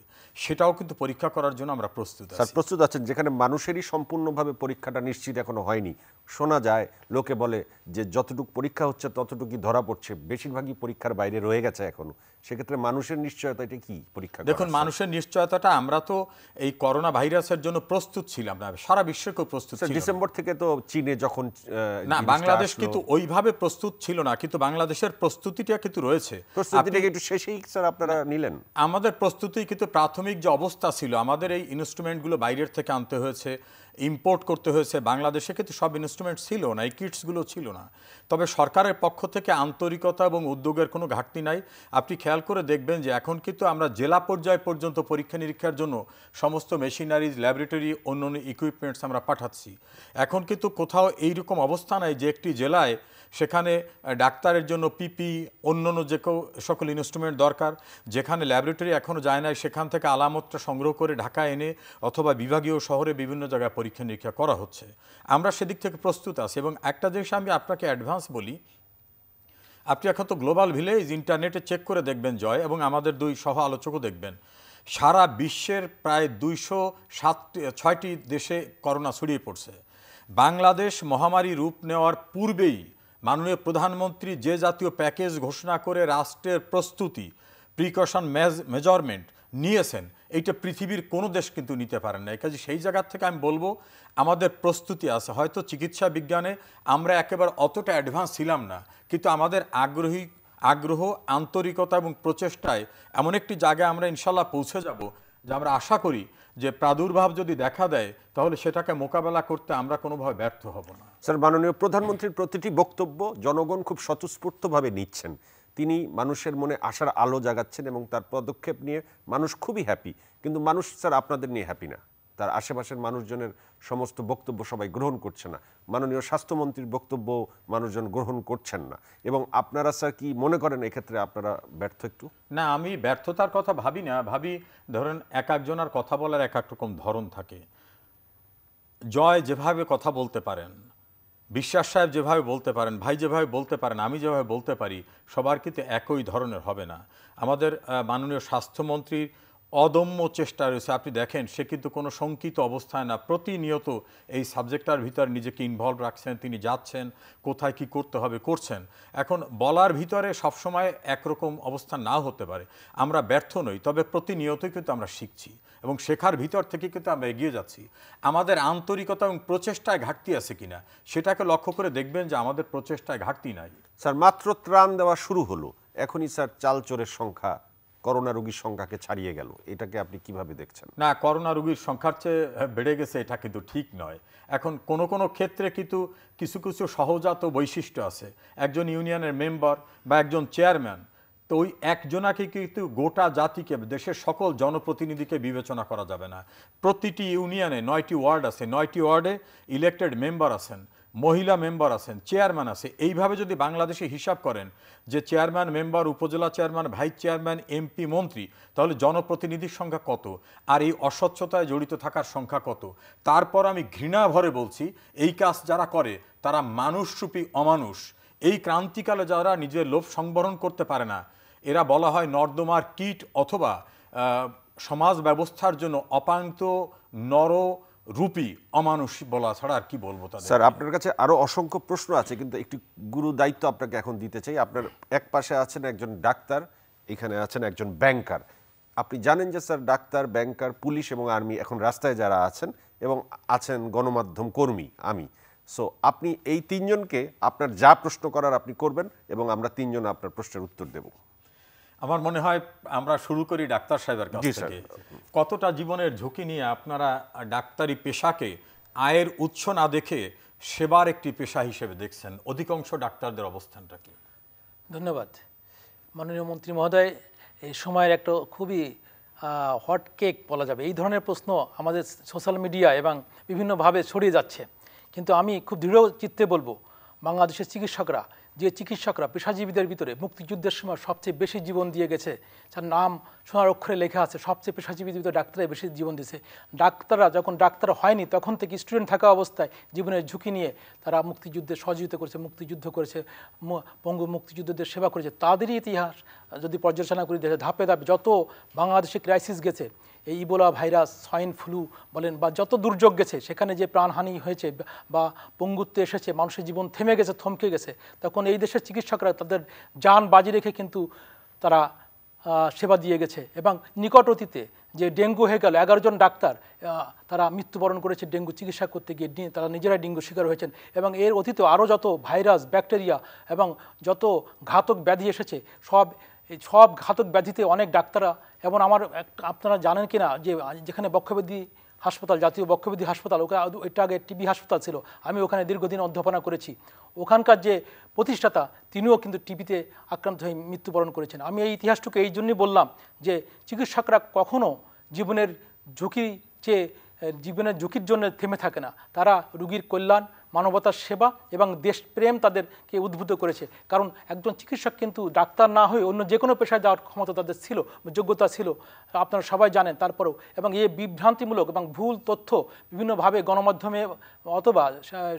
সেটাও কিন্তু পরীক্ষা করার জন্য আমরা প্রস্তুত স্যার প্রস্তুত আছেন যেখানে মানুষেরই সম্পূর্ণভাবে পরীক্ষাটা নিশ্চিত এখনো হয়নি শোনা যায় লোকে বলে যে যতটুকু পরীক্ষা হচ্ছে ততটুকুই ধরা পড়ছে বেশিরভাগই পরীক্ষার বাইরে রয়ে গেছে এখনো সেক্ষেত্রে মানুষের নিশ্চয়তা এটা কি পরীক্ষা দেখুন মানুষের নিশ্চয়তাটা আমরা তো এই করোনা ভাইরাসের জন্য প্রস্তুত ছিলাম না সারা বিশ্বকেও প্রস্তুত ডিসেম্বর থেকে তো চীনে যখন না বাংলাদেশ কিন্তু ওইভাবে প্রস্তুত ছিল না কিন্তু বাংলাদেশের প্রস্তুতি প্রস্তুতিটা কিন্তু রয়েছে আপনারা নিলেন আমাদের প্রস্তুতি কিন্তু প্রাথমিক যে অবস্থা ছিল আমাদের এই ইনস্ট্রুমেন্টগুলো বাইরের থেকে আনতে হয়েছে ইম্পোর্ট করতে হয়েছে বাংলাদেশে কিন্তু সব ইনস্ট্রুমেন্ট ছিল না এই কিটসগুলো ছিল না তবে সরকারের পক্ষ থেকে আন্তরিকতা এবং উদ্যোগের কোনো ঘাটতি নাই আপনি খেয়াল করে দেখবেন যে এখন কিন্তু আমরা জেলা পর্যায় পর্যন্ত পরীক্ষা নিরীক্ষার জন্য সমস্ত মেশিনারিজ ল্যাবরেটরি অন্য অন্য ইকুইপমেন্টস আমরা পাঠাচ্ছি এখন কিন্তু কোথাও এইরকম অবস্থা নাই যে একটি জেলায় সেখানে ডাক্তারের জন্য পিপি অন্যান্য যে সকল ইনস্ট্রুমেন্ট দরকার যেখানে ল্যাবরেটরি এখনও যায় নাই সেখান থেকে আলামতটা সংগ্রহ করে ঢাকা এনে অথবা বিভাগীয় শহরে বিভিন্ন জায়গায় পরীক্ষা নিরীক্ষা করা হচ্ছে আমরা সেদিক থেকে প্রস্তুত আছি এবং একটা জিনিস আমি আপনাকে অ্যাডভান্স বলি আপনি এখন তো গ্লোবাল ভিলেজ ইন্টারনেটে চেক করে দেখবেন জয় এবং আমাদের দুই সহ আলোচকও দেখবেন সারা বিশ্বের প্রায় দুইশো সাতটি ছয়টি দেশে করোনা ছড়িয়ে পড়ছে বাংলাদেশ মহামারী রূপ নেওয়ার পূর্বেই মাননীয় প্রধানমন্ত্রী যে জাতীয় প্যাকেজ ঘোষণা করে রাষ্ট্রের প্রস্তুতি প্রিকশন মেজারমেন্ট নিয়েছেন এইটা পৃথিবীর কোনো দেশ কিন্তু নিতে পারেন না কাজে সেই জায়গার থেকে আমি বলবো আমাদের প্রস্তুতি আছে হয়তো চিকিৎসা বিজ্ঞানে আমরা একেবারে অতটা অ্যাডভান্স ছিলাম না কিন্তু আমাদের আগ্রহী আগ্রহ আন্তরিকতা এবং প্রচেষ্টায় এমন একটি জায়গায় আমরা ইনশাল্লাহ পৌঁছে যাব যে আমরা আশা করি যে প্রাদুর্ভাব যদি দেখা দেয় তাহলে সেটাকে মোকাবেলা করতে আমরা কোনোভাবে ব্যর্থ হব না স্যার মাননীয় প্রধানমন্ত্রীর প্রতিটি বক্তব্য জনগণ খুব স্বতঃস্ফূর্তভাবে নিচ্ছেন তিনি মানুষের মনে আশার আলো জাগাচ্ছেন এবং তার পদক্ষেপ নিয়ে মানুষ খুবই হ্যাপি কিন্তু মানুষ স্যার আপনাদের নিয়ে হ্যাপি না তার আশেপাশের মানুষজনের সমস্ত বক্তব্য সবাই গ্রহণ করছে না মাননীয় স্বাস্থ্যমন্ত্রীর বক্তব্য মানুষজন গ্রহণ করছেন না এবং আপনারা স্যার কি মনে করেন এক্ষেত্রে আপনারা ব্যর্থ একটু না আমি ব্যর্থতার কথা ভাবি না ভাবি ধরেন এক একজনের কথা বলার এক এক রকম ধরন থাকে জয় যেভাবে কথা বলতে পারেন বিশ্বাস সাহেব যেভাবে বলতে পারেন ভাই যেভাবে বলতে পারেন আমি যেভাবে বলতে পারি সবার কিন্তু একই ধরনের হবে না আমাদের মাননীয় স্বাস্থ্যমন্ত্রীর অদম্য চেষ্টা রয়েছে আপনি দেখেন সে কিন্তু কোনো শঙ্কিত অবস্থায় না প্রতিনিয়ত এই সাবজেক্টটার ভিতরে নিজেকে ইনভলভ রাখছেন তিনি যাচ্ছেন কোথায় কি করতে হবে করছেন এখন বলার ভিতরে সবসময় একরকম অবস্থা না হতে পারে আমরা ব্যর্থ নই তবে প্রতিনিয়তই কিন্তু আমরা শিখছি এবং শেখার ভিতর থেকে কিন্তু আমরা এগিয়ে যাচ্ছি আমাদের আন্তরিকতা এবং প্রচেষ্টায় ঘাটতি আছে কিনা সেটাকে লক্ষ্য করে দেখবেন যে আমাদের প্রচেষ্টায় ঘাটতি নাই স্যার মাত্র ত্রাণ দেওয়া শুরু হলো এখনই স্যার চালচোরের সংখ্যা করোনা রোগীর সংখ্যাকে ছাড়িয়ে গেল এটাকে আপনি কিভাবে দেখছেন না করোনা রোগীর সংখ্যার চেয়ে বেড়ে গেছে এটা কিন্তু ঠিক নয় এখন কোন কোন ক্ষেত্রে কিন্তু কিছু কিছু সহজাত বৈশিষ্ট্য আছে একজন ইউনিয়নের মেম্বার বা একজন চেয়ারম্যান তো ওই একজনাকে কিন্তু গোটা জাতিকে দেশের সকল জনপ্রতিনিধিকে বিবেচনা করা যাবে না প্রতিটি ইউনিয়নে নয়টি ওয়ার্ড আছে নয়টি ওয়ার্ডে ইলেক্টেড মেম্বার আছেন মহিলা মেম্বার আছেন চেয়ারম্যান আছে এইভাবে যদি বাংলাদেশে হিসাব করেন যে chairman member upazila chairman vice chairman MP মন্ত্রী তাহলে জনপ্রতিনিধির সংখ্যা কত আর এই অস্বচ্ছতায় জড়িত থাকার সংখ্যা কত তারপর আমি ঘৃণা ভরে বলছি এই কাজ যারা করে তারা মানুষরূপী অমানুষ এই ক্রান্তিকালে যারা নিজের লোভ সংবরণ করতে পারে না এরা বলা হয় নর্দমার কীট অথবা সমাজ ব্যবস্থার জন্য অপান্ত নর রূপী অমানুষ বলা ছাড়া আর কি বলবো তাদের স্যার আপনার কাছে আরো অসংখ্য প্রশ্ন আছে কিন্তু একটি গুরু দায়িত্ব আপনাকে এখন দিতে চাই আপনার এক পাশে আছেন একজন ডাক্তার এখানে আছেন একজন ব্যাংকার আপনি জানেন যে স্যার ডাক্তার ব্যাংকার পুলিশ এবং আর্মি এখন রাস্তায় যারা আছেন এবং আছেন গণমাধ্যম কর্মী আমি সো আপনি এই তিনজনকে আপনার যা প্রশ্ন করার আপনি করবেন এবং আমরা তিনজন আপনার প্রশ্নের উত্তর দেবো আমার মনে হয় আমরা শুরু করি ডাক্তার সাহেবের কাছ থেকে কতটা জীবনের ঝুঁকি নিয়ে আপনারা ডাক্তারি পেশাকে আয়ের উৎস না দেখে সেবার একটি পেশা হিসেবে দেখছেন অধিকাংশ ডাক্তারদের অবস্থানটা কি ধন্যবাদ মাননীয় মন্ত্রী মহোদয় এই সময়ের একটা খুবই হট কেক বলা যাবে এই ধরনের প্রশ্ন আমাদের সোশ্যাল মিডিয়া এবং বিভিন্নভাবে ছড়িয়ে যাচ্ছে কিন্তু আমি খুব দৃঢ় চিত্তে বলবো বাংলাদেশের চিকিৎসকরা যে চিকিৎসকরা পেশাজীবীদের ভিতরে মুক্তিযুদ্ধের সময় সবচেয়ে বেশি জীবন দিয়ে গেছে যার নাম সোনার অক্ষরে লেখা আছে সবচেয়ে পেশাজীবীদের ভিতরে ডাক্তারাই বেশি জীবন দিয়েছে ডাক্তাররা যখন ডাক্তার হয়নি তখন থেকে স্টুডেন্ট থাকা অবস্থায় জীবনের ঝুঁকি নিয়ে তারা মুক্তিযুদ্ধে সহযোগিতা করেছে মুক্তিযুদ্ধ করেছে বঙ্গ মুক্তিযুদ্ধদের সেবা করেছে তাদেরই ইতিহাস যদি পর্যালোচনা করি ধাপে ধাপে যত বাংলাদেশে ক্রাইসিস গেছে এই ইবোলা ভাইরাস সোয়াইন ফ্লু বলেন বা যত দুর্যোগ গেছে সেখানে যে প্রাণহানি হয়েছে বা পঙ্গুত্বে এসেছে মানুষের জীবন থেমে গেছে থমকে গেছে তখন এই দেশের চিকিৎসকরা তাদের যান বাজি রেখে কিন্তু তারা সেবা দিয়ে গেছে এবং নিকট অতীতে যে ডেঙ্গু হয়ে গেল এগারো জন ডাক্তার তারা মৃত্যুবরণ করেছে ডেঙ্গু চিকিৎসা করতে গিয়ে তারা নিজেরাই ডেঙ্গু শিকার হয়েছেন এবং এর অতীতে আরও যত ভাইরাস ব্যাকটেরিয়া এবং যত ঘাতক ব্যাধি এসেছে সব এই সব ঘাতক ব্যাধিতে অনেক ডাক্তাররা এবং আমার আপনারা জানেন কি না যে যেখানে বক্ষব্যাধি হাসপাতাল জাতীয় বক্ষব্যাধি হাসপাতাল ওখানে এটা আগে টিবি হাসপাতাল ছিল আমি ওখানে দীর্ঘদিন অধ্যাপনা করেছি ওখানকার যে প্রতিষ্ঠাতা তিনিও কিন্তু টিবিতে আক্রান্ত হয়ে মৃত্যুবরণ করেছেন আমি এই ইতিহাসটুকু এই জন্যই বললাম যে চিকিৎসকরা কখনও জীবনের ঝুঁকি চেয়ে জীবনের ঝুঁকির জন্য থেমে থাকে না তারা রুগীর কল্যাণ মানবতার সেবা এবং দেশপ্রেম তাদেরকে উদ্ভূত করেছে কারণ একজন চিকিৎসক কিন্তু ডাক্তার না হয়ে অন্য যে কোনো পেশায় যাওয়ার ক্ষমতা তাদের ছিল যোগ্যতা ছিল আপনারা সবাই জানেন তারপরেও এবং এই বিভ্রান্তিমূলক এবং ভুল তথ্য বিভিন্নভাবে গণমাধ্যমে অথবা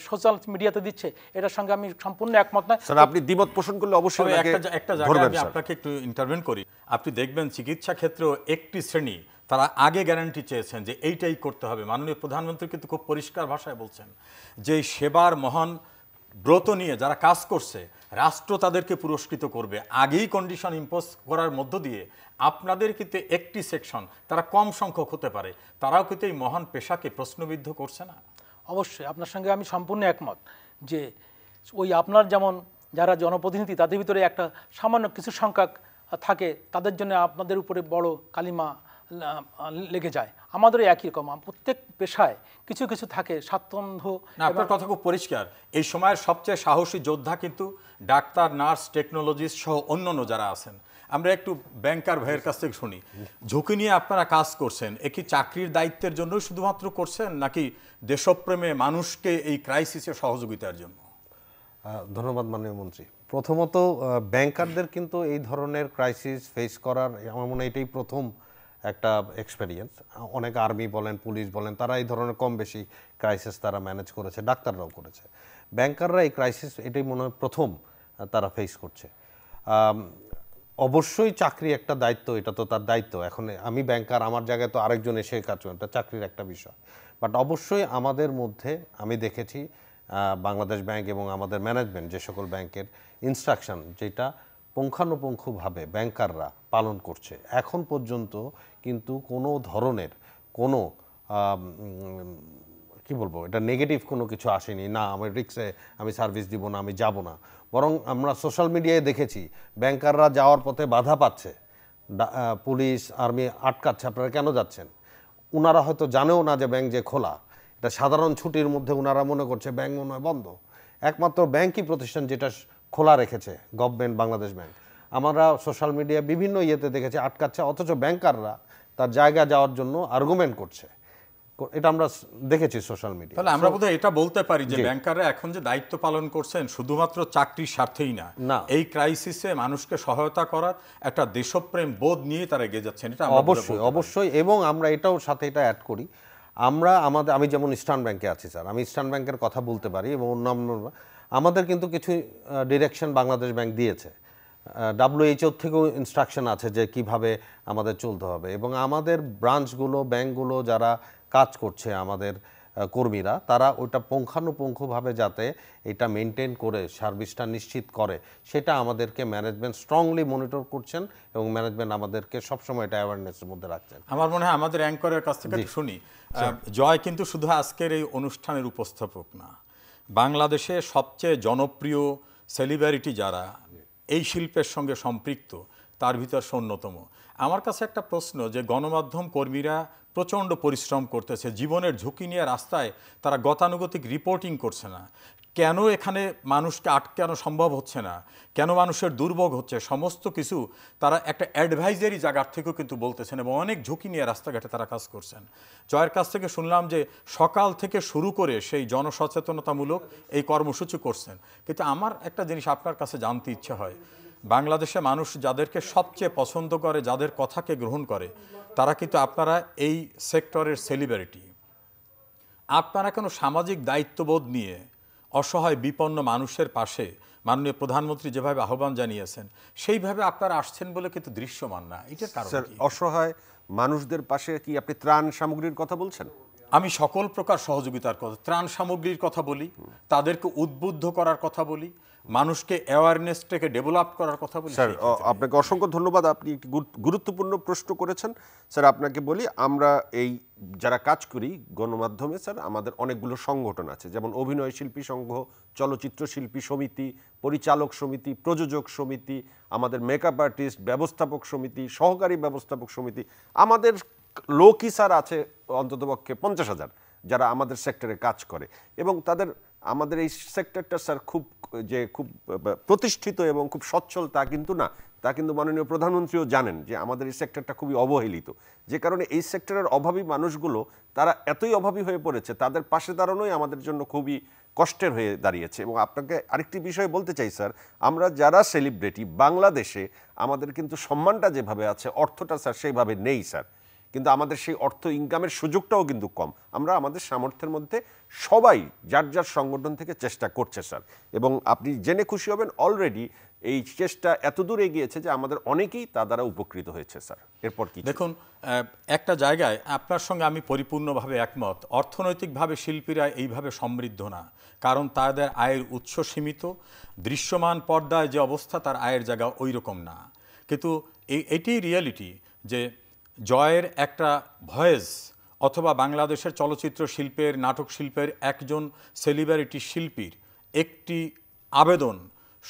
সোশ্যাল মিডিয়াতে দিচ্ছে এটার সঙ্গে আমি সম্পূর্ণ একমত নয় স্যার আপনি দ্বিমত পোষণ করলে অবশ্যই একটা জায়গায় আমি আপনাকে একটু ইন্টারভেন করি আপনি দেখবেন চিকিৎসা ক্ষেত্রেও একটি শ্রেণী তারা আগে গ্যারান্টি চেয়েছেন যে এইটাই করতে হবে মাননীয় প্রধানমন্ত্রী কিন্তু খুব পরিষ্কার ভাষায় বলছেন যে সেবার মহান ব্রত নিয়ে যারা কাজ করছে রাষ্ট্র তাদেরকে পুরস্কৃত করবে আগেই কন্ডিশন ইম্পোজ করার মধ্য দিয়ে আপনাদের কিন্তু একটি সেকশন তারা কম সংখ্যক হতে পারে তারাও কিন্তু এই মহান পেশাকে প্রশ্নবিদ্ধ করছে না অবশ্যই আপনার সঙ্গে আমি সম্পূর্ণ একমত যে ওই আপনার যেমন যারা জনপ্রতিনিধি তাদের ভিতরে একটা সামান্য কিছু সংখ্যক থাকে তাদের জন্য আপনাদের উপরে বড় কালিমা লেগে যায় আমাদেরও একই রকম প্রত্যেক পেশায় কিছু কিছু থাকে স্বাতন্ধ আপনার কথা খুব পরিষ্কার এই সময়ের সবচেয়ে সাহসী যোদ্ধা কিন্তু ডাক্তার নার্স টেকনোলজিস্ট সহ অন্যান্য যারা আছেন আমরা একটু ব্যাংকার ভাইয়ের কাছ থেকে শুনি ঝুঁকি নিয়ে আপনারা কাজ করছেন এ কি চাকরির দায়িত্বের জন্য শুধুমাত্র করছেন নাকি দেশপ্রেমে মানুষকে এই ক্রাইসিসে সহযোগিতার জন্য ধন্যবাদ মাননীয় মন্ত্রী প্রথমত ব্যাংকারদের কিন্তু এই ধরনের ক্রাইসিস ফেস করার আমার মনে হয় এটাই প্রথম একটা এক্সপেরিয়েন্স অনেক আর্মি বলেন পুলিশ বলেন তারা এই ধরনের কম বেশি ক্রাইসিস তারা ম্যানেজ করেছে ডাক্তাররাও করেছে ব্যাংকাররা এই ক্রাইসিস এটাই মনে হয় প্রথম তারা ফেস করছে অবশ্যই চাকরি একটা দায়িত্ব এটা তো তার দায়িত্ব এখন আমি ব্যাংকার আমার জায়গায় তো আরেকজন এসে কাজ করেন এটা চাকরির একটা বিষয় বাট অবশ্যই আমাদের মধ্যে আমি দেখেছি বাংলাদেশ ব্যাংক এবং আমাদের ম্যানেজমেন্ট যে সকল ব্যাংকের ইনস্ট্রাকশন যেটা পুঙ্খানুপুঙ্খভাবে ব্যাংকাররা পালন করছে এখন পর্যন্ত কিন্তু কোনো ধরনের কোনো কি বলবো এটা নেগেটিভ কোনো কিছু আসেনি না আমি রিক্সে আমি সার্ভিস দিব না আমি যাব না বরং আমরা সোশ্যাল মিডিয়ায় দেখেছি ব্যাংকাররা যাওয়ার পথে বাধা পাচ্ছে পুলিশ আর্মি আটকাচ্ছে আপনারা কেন যাচ্ছেন ওনারা হয়তো জানেও না যে ব্যাংক যে খোলা এটা সাধারণ ছুটির মধ্যে ওনারা মনে করছে ব্যাংক মনে হয় বন্ধ একমাত্র ব্যাংকই প্রতিষ্ঠান যেটা খোলা রেখেছে গভর্নমেন্ট বাংলাদেশ ব্যাংক আমরা সোশ্যাল মিডিয়া বিভিন্ন ইয়েতে দেখেছি আটকাচ্ছে অথচ ব্যাংকাররা তার জায়গা যাওয়ার জন্য আর্গুমেন্ট করছে এটা আমরা দেখেছি সোশ্যাল মিডিয়া তাহলে আমরা বোধহয় এটা বলতে পারি যে ব্যাংকাররা এখন যে দায়িত্ব পালন করছেন শুধুমাত্র চাকরির স্বার্থেই না এই ক্রাইসিসে মানুষকে সহায়তা করার একটা দেশপ্রেম বোধ নিয়ে তারা এগিয়ে যাচ্ছেন এটা অবশ্যই অবশ্যই এবং আমরা এটাও সাথে এটা অ্যাড করি আমরা আমাদের আমি যেমন ইস্টার্ন ব্যাংকে আছি স্যার আমি ইস্টার্ন ব্যাংকের কথা বলতে পারি এবং অন্যান্য আমাদের কিন্তু কিছু ডিরেকশন বাংলাদেশ ব্যাংক দিয়েছে ডাব্লিউএইচওর থেকেও ইনস্ট্রাকশন আছে যে কিভাবে আমাদের চলতে হবে এবং আমাদের ব্রাঞ্চগুলো ব্যাংকগুলো যারা কাজ করছে আমাদের কর্মীরা তারা ওটা পুঙ্খানুপুঙ্খভাবে যাতে এটা মেনটেন করে সার্ভিসটা নিশ্চিত করে সেটা আমাদেরকে ম্যানেজমেন্ট স্ট্রংলি মনিটর করছেন এবং ম্যানেজমেন্ট আমাদেরকে সবসময় এটা অ্যাওয়ারনেসের মধ্যে রাখছেন আমার মনে হয় আমাদের অ্যাঙ্করের কাছ থেকে শুনি জয় কিন্তু শুধু আজকের এই অনুষ্ঠানের উপস্থাপক না বাংলাদেশে সবচেয়ে জনপ্রিয় সেলিব্রিটি যারা এই শিল্পের সঙ্গে সম্পৃক্ত তার ভিতর অন্যতম আমার কাছে একটা প্রশ্ন যে গণমাধ্যম কর্মীরা প্রচণ্ড পরিশ্রম করতেছে জীবনের ঝুঁকি নিয়ে রাস্তায় তারা গতানুগতিক রিপোর্টিং করছে না কেন এখানে মানুষকে আটকানো সম্ভব হচ্ছে না কেন মানুষের দুর্ভোগ হচ্ছে সমস্ত কিছু তারা একটা অ্যাডভাইজারি জায়গার থেকেও কিন্তু বলতেছেন এবং অনেক ঝুঁকি নিয়ে রাস্তাঘাটে তারা কাজ করছেন জয়ের কাছ থেকে শুনলাম যে সকাল থেকে শুরু করে সেই জনসচেতনতামূলক এই কর্মসূচি করছেন কিন্তু আমার একটা জিনিস আপনার কাছে জানতে ইচ্ছে হয় বাংলাদেশে মানুষ যাদেরকে সবচেয়ে পছন্দ করে যাদের কথাকে গ্রহণ করে তারা কিন্তু আপনারা এই সেক্টরের সেলিব্রিটি আপনারা কোনো সামাজিক দায়িত্ববোধ নিয়ে অসহায় বিপন্ন মানুষের পাশে মাননীয় প্রধানমন্ত্রী যেভাবে আহ্বান জানিয়েছেন সেইভাবে আপনারা আসছেন বলে কিন্তু দৃশ্যমান না এটা কারণ অসহায় মানুষদের পাশে কি আপনি ত্রাণ সামগ্রীর কথা বলছেন আমি সকল প্রকার সহযোগিতার কথা ত্রাণ সামগ্রীর কথা বলি তাদেরকে উদ্বুদ্ধ করার কথা বলি মানুষকে অ্যাওয়ারনেসটাকে ডেভেলপ করার কথা বলি স্যার আপনাকে অসংখ্য ধন্যবাদ আপনি একটি গুরুত্বপূর্ণ প্রশ্ন করেছেন স্যার আপনাকে বলি আমরা এই যারা কাজ করি গণমাধ্যমে স্যার আমাদের অনেকগুলো সংগঠন আছে যেমন অভিনয় শিল্পী সংঘ চলচ্চিত্র শিল্পী সমিতি পরিচালক সমিতি প্রযোজক সমিতি আমাদের মেকআপ আর্টিস্ট ব্যবস্থাপক সমিতি সহকারী ব্যবস্থাপক সমিতি আমাদের লোকই স্যার আছে অন্ততপক্ষে পঞ্চাশ হাজার যারা আমাদের সেক্টরে কাজ করে এবং তাদের আমাদের এই সেক্টরটা স্যার খুব যে খুব প্রতিষ্ঠিত এবং খুব সচ্ছল তা কিন্তু না তা কিন্তু মাননীয় প্রধানমন্ত্রীও জানেন যে আমাদের এই সেক্টরটা খুবই অবহেলিত যে কারণে এই সেক্টরের অভাবী মানুষগুলো তারা এতই অভাবী হয়ে পড়েছে তাদের পাশে দাঁড়ানোই আমাদের জন্য খুবই কষ্টের হয়ে দাঁড়িয়েছে এবং আপনাকে আরেকটি বিষয় বলতে চাই স্যার আমরা যারা সেলিব্রিটি বাংলাদেশে আমাদের কিন্তু সম্মানটা যেভাবে আছে অর্থটা স্যার সেইভাবে নেই স্যার কিন্তু আমাদের সেই অর্থ ইনকামের সুযোগটাও কিন্তু কম আমরা আমাদের সামর্থ্যের মধ্যে সবাই যার যার সংগঠন থেকে চেষ্টা করছে স্যার এবং আপনি জেনে খুশি হবেন অলরেডি এই চেষ্টা এত এগিয়েছে যে আমাদের অনেকেই তা দ্বারা উপকৃত হয়েছে স্যার এরপর কি দেখুন একটা জায়গায় আপনার সঙ্গে আমি পরিপূর্ণভাবে একমত অর্থনৈতিকভাবে শিল্পীরা এইভাবে সমৃদ্ধ না কারণ তাদের আয়ের উৎস সীমিত দৃশ্যমান পর্দায় যে অবস্থা তার আয়ের জায়গা ওই রকম না কিন্তু এটি রিয়ালিটি যে জয়ের একটা ভয়েস অথবা বাংলাদেশের চলচ্চিত্র শিল্পের নাটক শিল্পের একজন সেলিব্রিটি শিল্পীর একটি আবেদন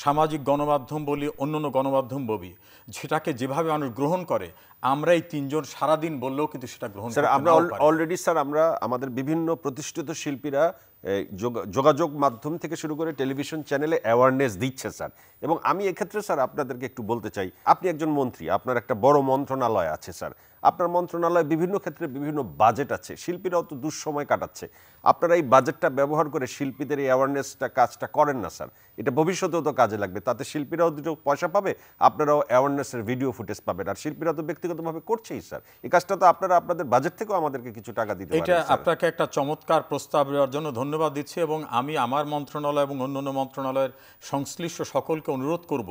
সামাজিক গণমাধ্যম বলি অন্যান্য গণমাধ্যম বলি সেটাকে যেভাবে মানুষ গ্রহণ করে আমরা এই তিনজন সারাদিন বললেও কিন্তু সেটা গ্রহণ স্যার আমরা অলরেডি স্যার আমরা আমাদের বিভিন্ন প্রতিষ্ঠিত শিল্পীরা যোগাযোগ মাধ্যম থেকে শুরু করে টেলিভিশন চ্যানেলে অ্যাওয়ারনেস দিচ্ছে স্যার এবং আমি এক্ষেত্রে স্যার আপনাদেরকে একটু বলতে চাই আপনি একজন মন্ত্রী আপনার একটা বড় মন্ত্রণালয় আছে স্যার আপনার মন্ত্রণালয়ে বিভিন্ন ক্ষেত্রে বিভিন্ন বাজেট আছে শিল্পীরাও তো দুঃসময় কাটাচ্ছে আপনারা এই বাজেটটা ব্যবহার করে শিল্পীদের এই অ্যাওয়ারনেসটা কাজটা করেন না স্যার এটা ভবিষ্যতেও তো কাজে লাগবে তাতে শিল্পীরাও দুটো পয়সা পাবে আপনারাও অ্যাওয়ারনেসের ভিডিও ফুটেজ পাবেন আর শিল্পীরা তো ব্যক্তিগতভাবে করছেই স্যার এই কাজটা তো আপনারা আপনাদের বাজেট থেকেও আমাদেরকে কিছু টাকা দিতে এটা আপনাকে একটা চমৎকার প্রস্তাব দেওয়ার জন্য ধন্যবাদ দিচ্ছি এবং আমি আমার মন্ত্রণালয় এবং অন্যান্য মন্ত্রণালয়ের সংশ্লিষ্ট সকলকে অনুরোধ করব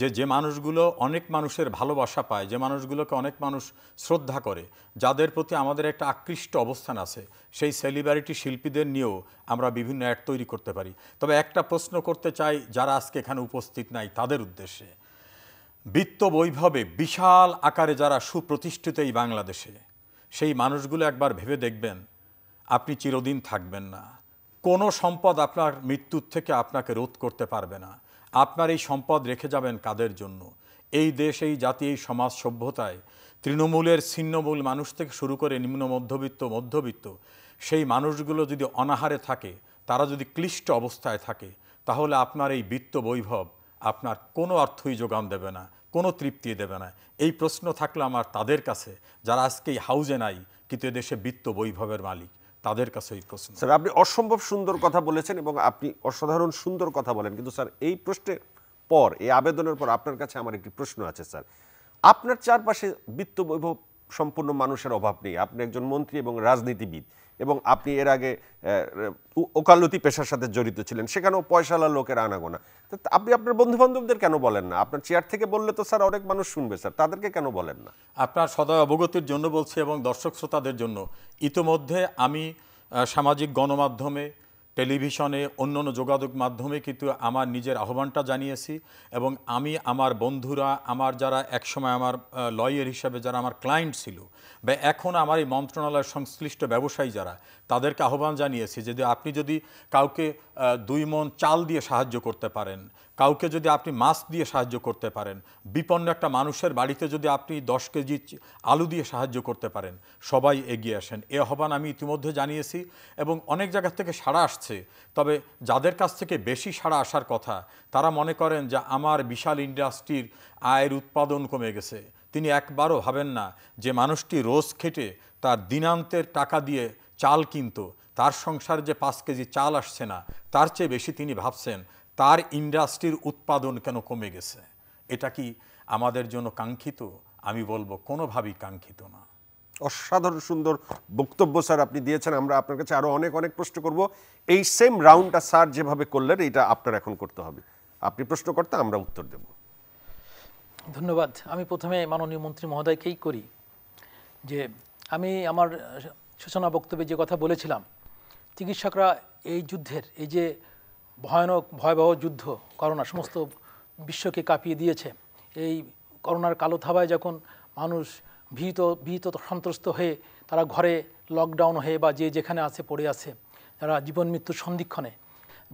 যে যে মানুষগুলো অনেক মানুষের ভালোবাসা পায় যে মানুষগুলোকে অনেক মানুষ শ্রদ্ধা করে যাদের প্রতি আমাদের একটা আকৃষ্ট অবস্থান আছে সেই সেলিব্রিটি শিল্পীদের নিয়েও আমরা বিভিন্ন অ্যাড তৈরি করতে পারি তবে একটা প্রশ্ন করতে চাই যারা আজকে এখানে উপস্থিত নাই তাদের উদ্দেশ্যে বৃত্ত বৈভবে বিশাল আকারে যারা সুপ্রতিষ্ঠিত এই বাংলাদেশে সেই মানুষগুলো একবার ভেবে দেখবেন আপনি চিরদিন থাকবেন না কোনো সম্পদ আপনার মৃত্যুর থেকে আপনাকে রোধ করতে পারবে না আপনার এই সম্পদ রেখে যাবেন কাদের জন্য এই দেশ এই জাতি এই সমাজ সভ্যতায় তৃণমূলের ছিন্নমূল মানুষ থেকে শুরু করে নিম্ন মধ্যবিত্ত মধ্যবিত্ত সেই মানুষগুলো যদি অনাহারে থাকে তারা যদি ক্লিষ্ট অবস্থায় থাকে তাহলে আপনার এই বিত্ত বৈভব আপনার কোনো অর্থই যোগান দেবে না কোনো তৃপ্তি দেবে না এই প্রশ্ন থাকলে আমার তাদের কাছে যারা আজকে এই হাউজে নাই কিন্তু এদেশে বিত্ত বৈভবের মালিক তাদের কাছে এই প্রশ্ন স্যার আপনি অসম্ভব সুন্দর কথা বলেছেন এবং আপনি অসাধারণ সুন্দর কথা বলেন কিন্তু স্যার এই প্রশ্নের পর এই আবেদনের পর আপনার কাছে আমার একটি প্রশ্ন আছে স্যার আপনার চারপাশে বিত্ত বৈভব সম্পূর্ণ মানুষের অভাব নেই আপনি একজন মন্ত্রী এবং রাজনীতিবিদ এবং আপনি এর আগে ওকালতি পেশার সাথে জড়িত ছিলেন সেখানেও পয়সালা লোকের আনাগোনা আপনি আপনার বন্ধুবান্ধবদের কেন বলেন না আপনার চেয়ার থেকে বললে তো স্যার অনেক মানুষ শুনবে স্যার তাদেরকে কেন বলেন না আপনার সদয় অবগতির জন্য বলছি এবং দর্শক শ্রোতাদের জন্য ইতোমধ্যে আমি সামাজিক গণমাধ্যমে টেলিভিশনে অন্য অন্য যোগাযোগ মাধ্যমে কিন্তু আমার নিজের আহ্বানটা জানিয়েছি এবং আমি আমার বন্ধুরা আমার যারা একসময় আমার লয়ের হিসাবে যারা আমার ক্লায়েন্ট ছিল বা এখন আমার এই মন্ত্রণালয়ের সংশ্লিষ্ট ব্যবসায়ী যারা তাদেরকে আহ্বান জানিয়েছি যদি আপনি যদি কাউকে দুই মন চাল দিয়ে সাহায্য করতে পারেন কাউকে যদি আপনি মাস্ক দিয়ে সাহায্য করতে পারেন বিপন্ন একটা মানুষের বাড়িতে যদি আপনি দশ কেজি আলু দিয়ে সাহায্য করতে পারেন সবাই এগিয়ে আসেন এ আহ্বান আমি ইতিমধ্যে জানিয়েছি এবং অনেক জায়গা থেকে সাড়া আসছে তবে যাদের কাছ থেকে বেশি সাড়া আসার কথা তারা মনে করেন যে আমার বিশাল ইন্ডাস্ট্রির আয়ের উৎপাদন কমে গেছে তিনি একবারও ভাবেন না যে মানুষটি রোজ খেটে তার দিনান্তের টাকা দিয়ে চাল কিনত তার সংসার যে পাঁচ কেজি চাল আসছে না তার চেয়ে বেশি তিনি ভাবছেন তার ইন্ডাস্ট্রির উৎপাদন কেন কমে গেছে এটা কি আমাদের জন্য কাঙ্ক্ষিত আমি বলবো কোনোভাবেই কাঙ্ক্ষিত না অসাধারণ সুন্দর বক্তব্য স্যার আপনি দিয়েছেন আমরা আপনার কাছে আরও অনেক অনেক প্রশ্ন করব এই সেম রাউন্ডটা স্যার যেভাবে করলেন এটা আপনার এখন করতে হবে আপনি প্রশ্ন করতে আমরা উত্তর দেব ধন্যবাদ আমি প্রথমে মাননীয় মন্ত্রী মহোদয়কেই করি যে আমি আমার সূচনা বক্তব্যে যে কথা বলেছিলাম চিকিৎসকরা এই যুদ্ধের এই যে ভয়ানক ভয়াবহ যুদ্ধ করোনা সমস্ত বিশ্বকে কাঁপিয়ে দিয়েছে এই করোনার কালো থাবায় যখন মানুষ ভীত ভীত সন্ত্রস্ত হয়ে তারা ঘরে লকডাউন হয়ে বা যে যেখানে আছে পড়ে আছে তারা জীবন মৃত্যুর সন্ধিক্ষণে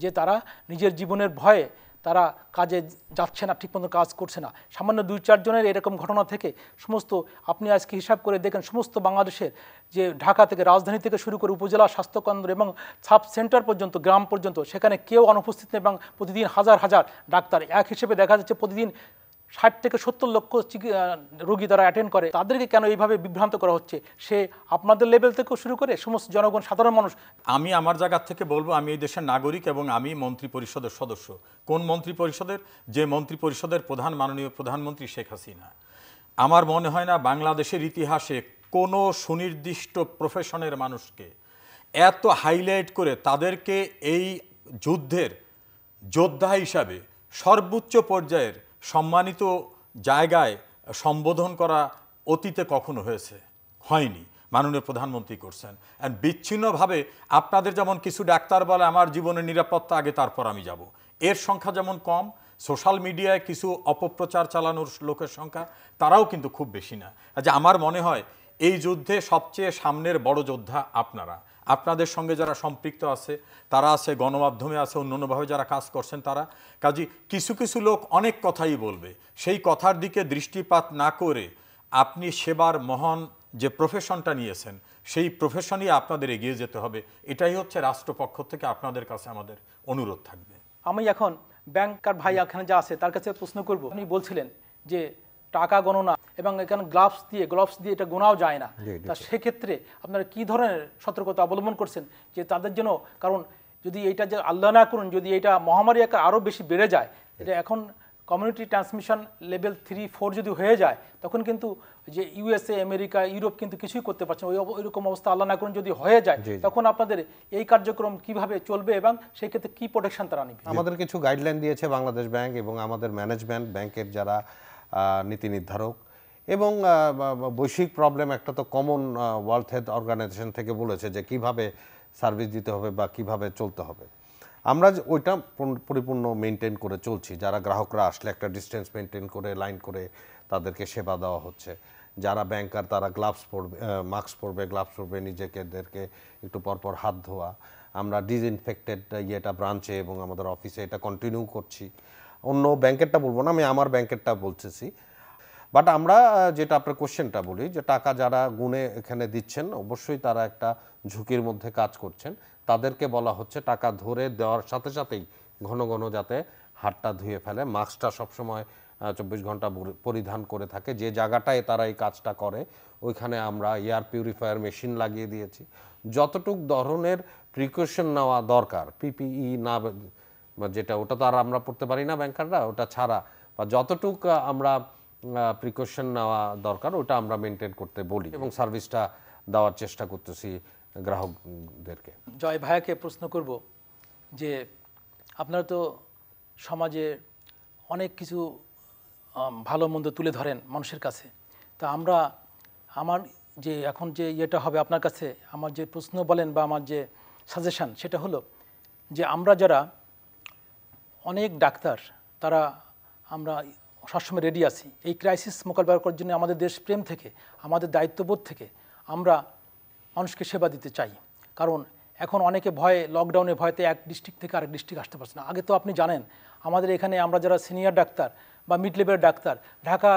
যে তারা নিজের জীবনের ভয়ে তারা কাজে যাচ্ছে না ঠিকমতো কাজ করছে না সামান্য দুই চারজনের এরকম ঘটনা থেকে সমস্ত আপনি আজকে হিসাব করে দেখেন সমস্ত বাংলাদেশের যে ঢাকা থেকে রাজধানী থেকে শুরু করে উপজেলা স্বাস্থ্যকেন্দ্র এবং সাব সেন্টার পর্যন্ত গ্রাম পর্যন্ত সেখানে কেউ অনুপস্থিত এবং প্রতিদিন হাজার হাজার ডাক্তার এক হিসেবে দেখা যাচ্ছে প্রতিদিন ষাট থেকে সত্তর লক্ষ রোগী তারা অ্যাটেন্ড করে তাদেরকে কেন এইভাবে বিভ্রান্ত করা হচ্ছে সে আপনাদের লেভেল থেকেও শুরু করে সমস্ত জনগণ সাধারণ মানুষ আমি আমার জায়গা থেকে বলবো আমি এই দেশের নাগরিক এবং আমি মন্ত্রী পরিষদের সদস্য কোন মন্ত্রী পরিষদের যে মন্ত্রী পরিষদের প্রধান মাননীয় প্রধানমন্ত্রী শেখ হাসিনা আমার মনে হয় না বাংলাদেশের ইতিহাসে কোনো সুনির্দিষ্ট প্রফেশনের মানুষকে এত হাইলাইট করে তাদেরকে এই যুদ্ধের যোদ্ধা হিসাবে সর্বোচ্চ পর্যায়ের সম্মানিত জায়গায় সম্বোধন করা অতীতে কখনো হয়েছে হয়নি মাননীয় প্রধানমন্ত্রী করছেন অ্যান্ড বিচ্ছিন্নভাবে আপনাদের যেমন কিছু ডাক্তার বলে আমার জীবনের নিরাপত্তা আগে তারপর আমি যাব এর সংখ্যা যেমন কম সোশ্যাল মিডিয়ায় কিছু অপপ্রচার চালানোর লোকের সংখ্যা তারাও কিন্তু খুব বেশি না যে আচ্ছা, আমার মনে হয় এই যুদ্ধে সবচেয়ে সামনের বড় যোদ্ধা আপনারা আপনাদের সঙ্গে যারা সম্পৃক্ত আছে তারা আছে গণমাধ্যমে আছে অন্য অন্যভাবে যারা কাজ করছেন তারা কাজী কিছু কিছু লোক অনেক কথাই বলবে সেই কথার দিকে দৃষ্টিপাত না করে আপনি সেবার মহান যে প্রফেশনটা নিয়েছেন সেই প্রফেশনই আপনাদের এগিয়ে যেতে হবে এটাই হচ্ছে রাষ্ট্রপক্ষ থেকে আপনাদের কাছে আমাদের অনুরোধ থাকবে আমি এখন ব্যাংকার ভাই এখানে যা আছে তার কাছে প্রশ্ন করব আপনি বলছিলেন যে টাকা গণনা এবং এখানে গ্লাভস দিয়ে গ্লাভস দিয়ে এটা গোনাও যায় না তা সেক্ষেত্রে আপনারা কি ধরনের সতর্কতা অবলম্বন করছেন যে তাদের জন্য কারণ যদি এটা যে আল্লাহ না করুন যদি এটা মহামারী আকার আরও বেশি বেড়ে যায় এটা এখন community transmission level three four যদি হয়ে যায় তখন কিন্তু যে ইউএসএ আমেরিকা ইউরোপ কিন্তু কিছুই করতে পারছে ওই ওইরকম অবস্থা আল্লাহ না করুন যদি হয়ে যায় তখন আপনাদের এই কার্যক্রম কিভাবে চলবে এবং সেই ক্ষেত্রে কী প্রোটেকশন তারা নিবে আমাদের কিছু গাইডলাইন দিয়েছে বাংলাদেশ ব্যাংক এবং আমাদের ম্যানেজমেন্ট ব্যাংকের যারা নীতি নির্ধারক এবং বৈশ্বিক প্রবলেম একটা তো কমন ওয়ার্ল্ড হেলথ অর্গানাইজেশন থেকে বলেছে যে কিভাবে সার্ভিস দিতে হবে বা কিভাবে চলতে হবে আমরা ওইটা পরিপূর্ণ মেনটেন করে চলছি যারা গ্রাহকরা আসলে একটা ডিস্টেন্স মেনটেন করে লাইন করে তাদেরকে সেবা দেওয়া হচ্ছে যারা ব্যাংকার তারা গ্লাভস পরবে মাস্ক পরবে গ্লাভস পরবে নিজেকেদেরকে একটু পরপর হাত ধোয়া আমরা ডিসইনফেক্টেড ইয়েটা ব্রাঞ্চে এবং আমাদের অফিসে এটা কন্টিনিউ করছি অন্য ব্যাংকেরটা বলবো না আমি আমার ব্যাংকেরটা বলতেছি বাট আমরা যেটা আপনার কোশ্চেনটা বলি যে টাকা যারা গুণে এখানে দিচ্ছেন অবশ্যই তারা একটা ঝুঁকির মধ্যে কাজ করছেন তাদেরকে বলা হচ্ছে টাকা ধরে দেওয়ার সাথে সাথেই ঘন ঘন যাতে হাতটা ধুয়ে ফেলে মাস্কটা সবসময় চব্বিশ ঘন্টা পরিধান করে থাকে যে জায়গাটায় তারা এই কাজটা করে ওইখানে আমরা এয়ার পিউরিফায়ার মেশিন লাগিয়ে দিয়েছি যতটুক ধরনের প্রিকশন নেওয়া দরকার পিপিই e না যেটা ওটা তো আর আমরা পড়তে পারি না ব্যাংকাররা ওটা ছাড়া বা যতটুক আমরা প্রিকশন নেওয়া দরকার ওটা আমরা মেনটেন করতে বলি এবং সার্ভিসটা দেওয়ার চেষ্টা করতেছি গ্রাহকদেরকে জয় ভাইয়াকে প্রশ্ন করব যে আপনারা তো সমাজে অনেক কিছু ভালো মন্দ তুলে ধরেন মানুষের কাছে তা আমরা আমার যে এখন যে ইয়েটা হবে আপনার কাছে আমার যে প্রশ্ন বলেন বা আমার যে সাজেশান সেটা হলো যে আমরা যারা অনেক ডাক্তার তারা আমরা সবসময় রেডি আছি এই ক্রাইসিস মোকাবিলা করার জন্য আমাদের দেশ প্রেম থেকে আমাদের দায়িত্ববোধ থেকে আমরা মানুষকে সেবা দিতে চাই কারণ এখন অনেকে ভয়ে লকডাউনে ভয়তে এক ডিস্ট্রিক্ট থেকে আরেক ডিস্ট্রিক্ট আসতে পারছে না আগে তো আপনি জানেন আমাদের এখানে আমরা যারা সিনিয়র ডাক্তার বা মিড লেভেলের ডাক্তার ঢাকা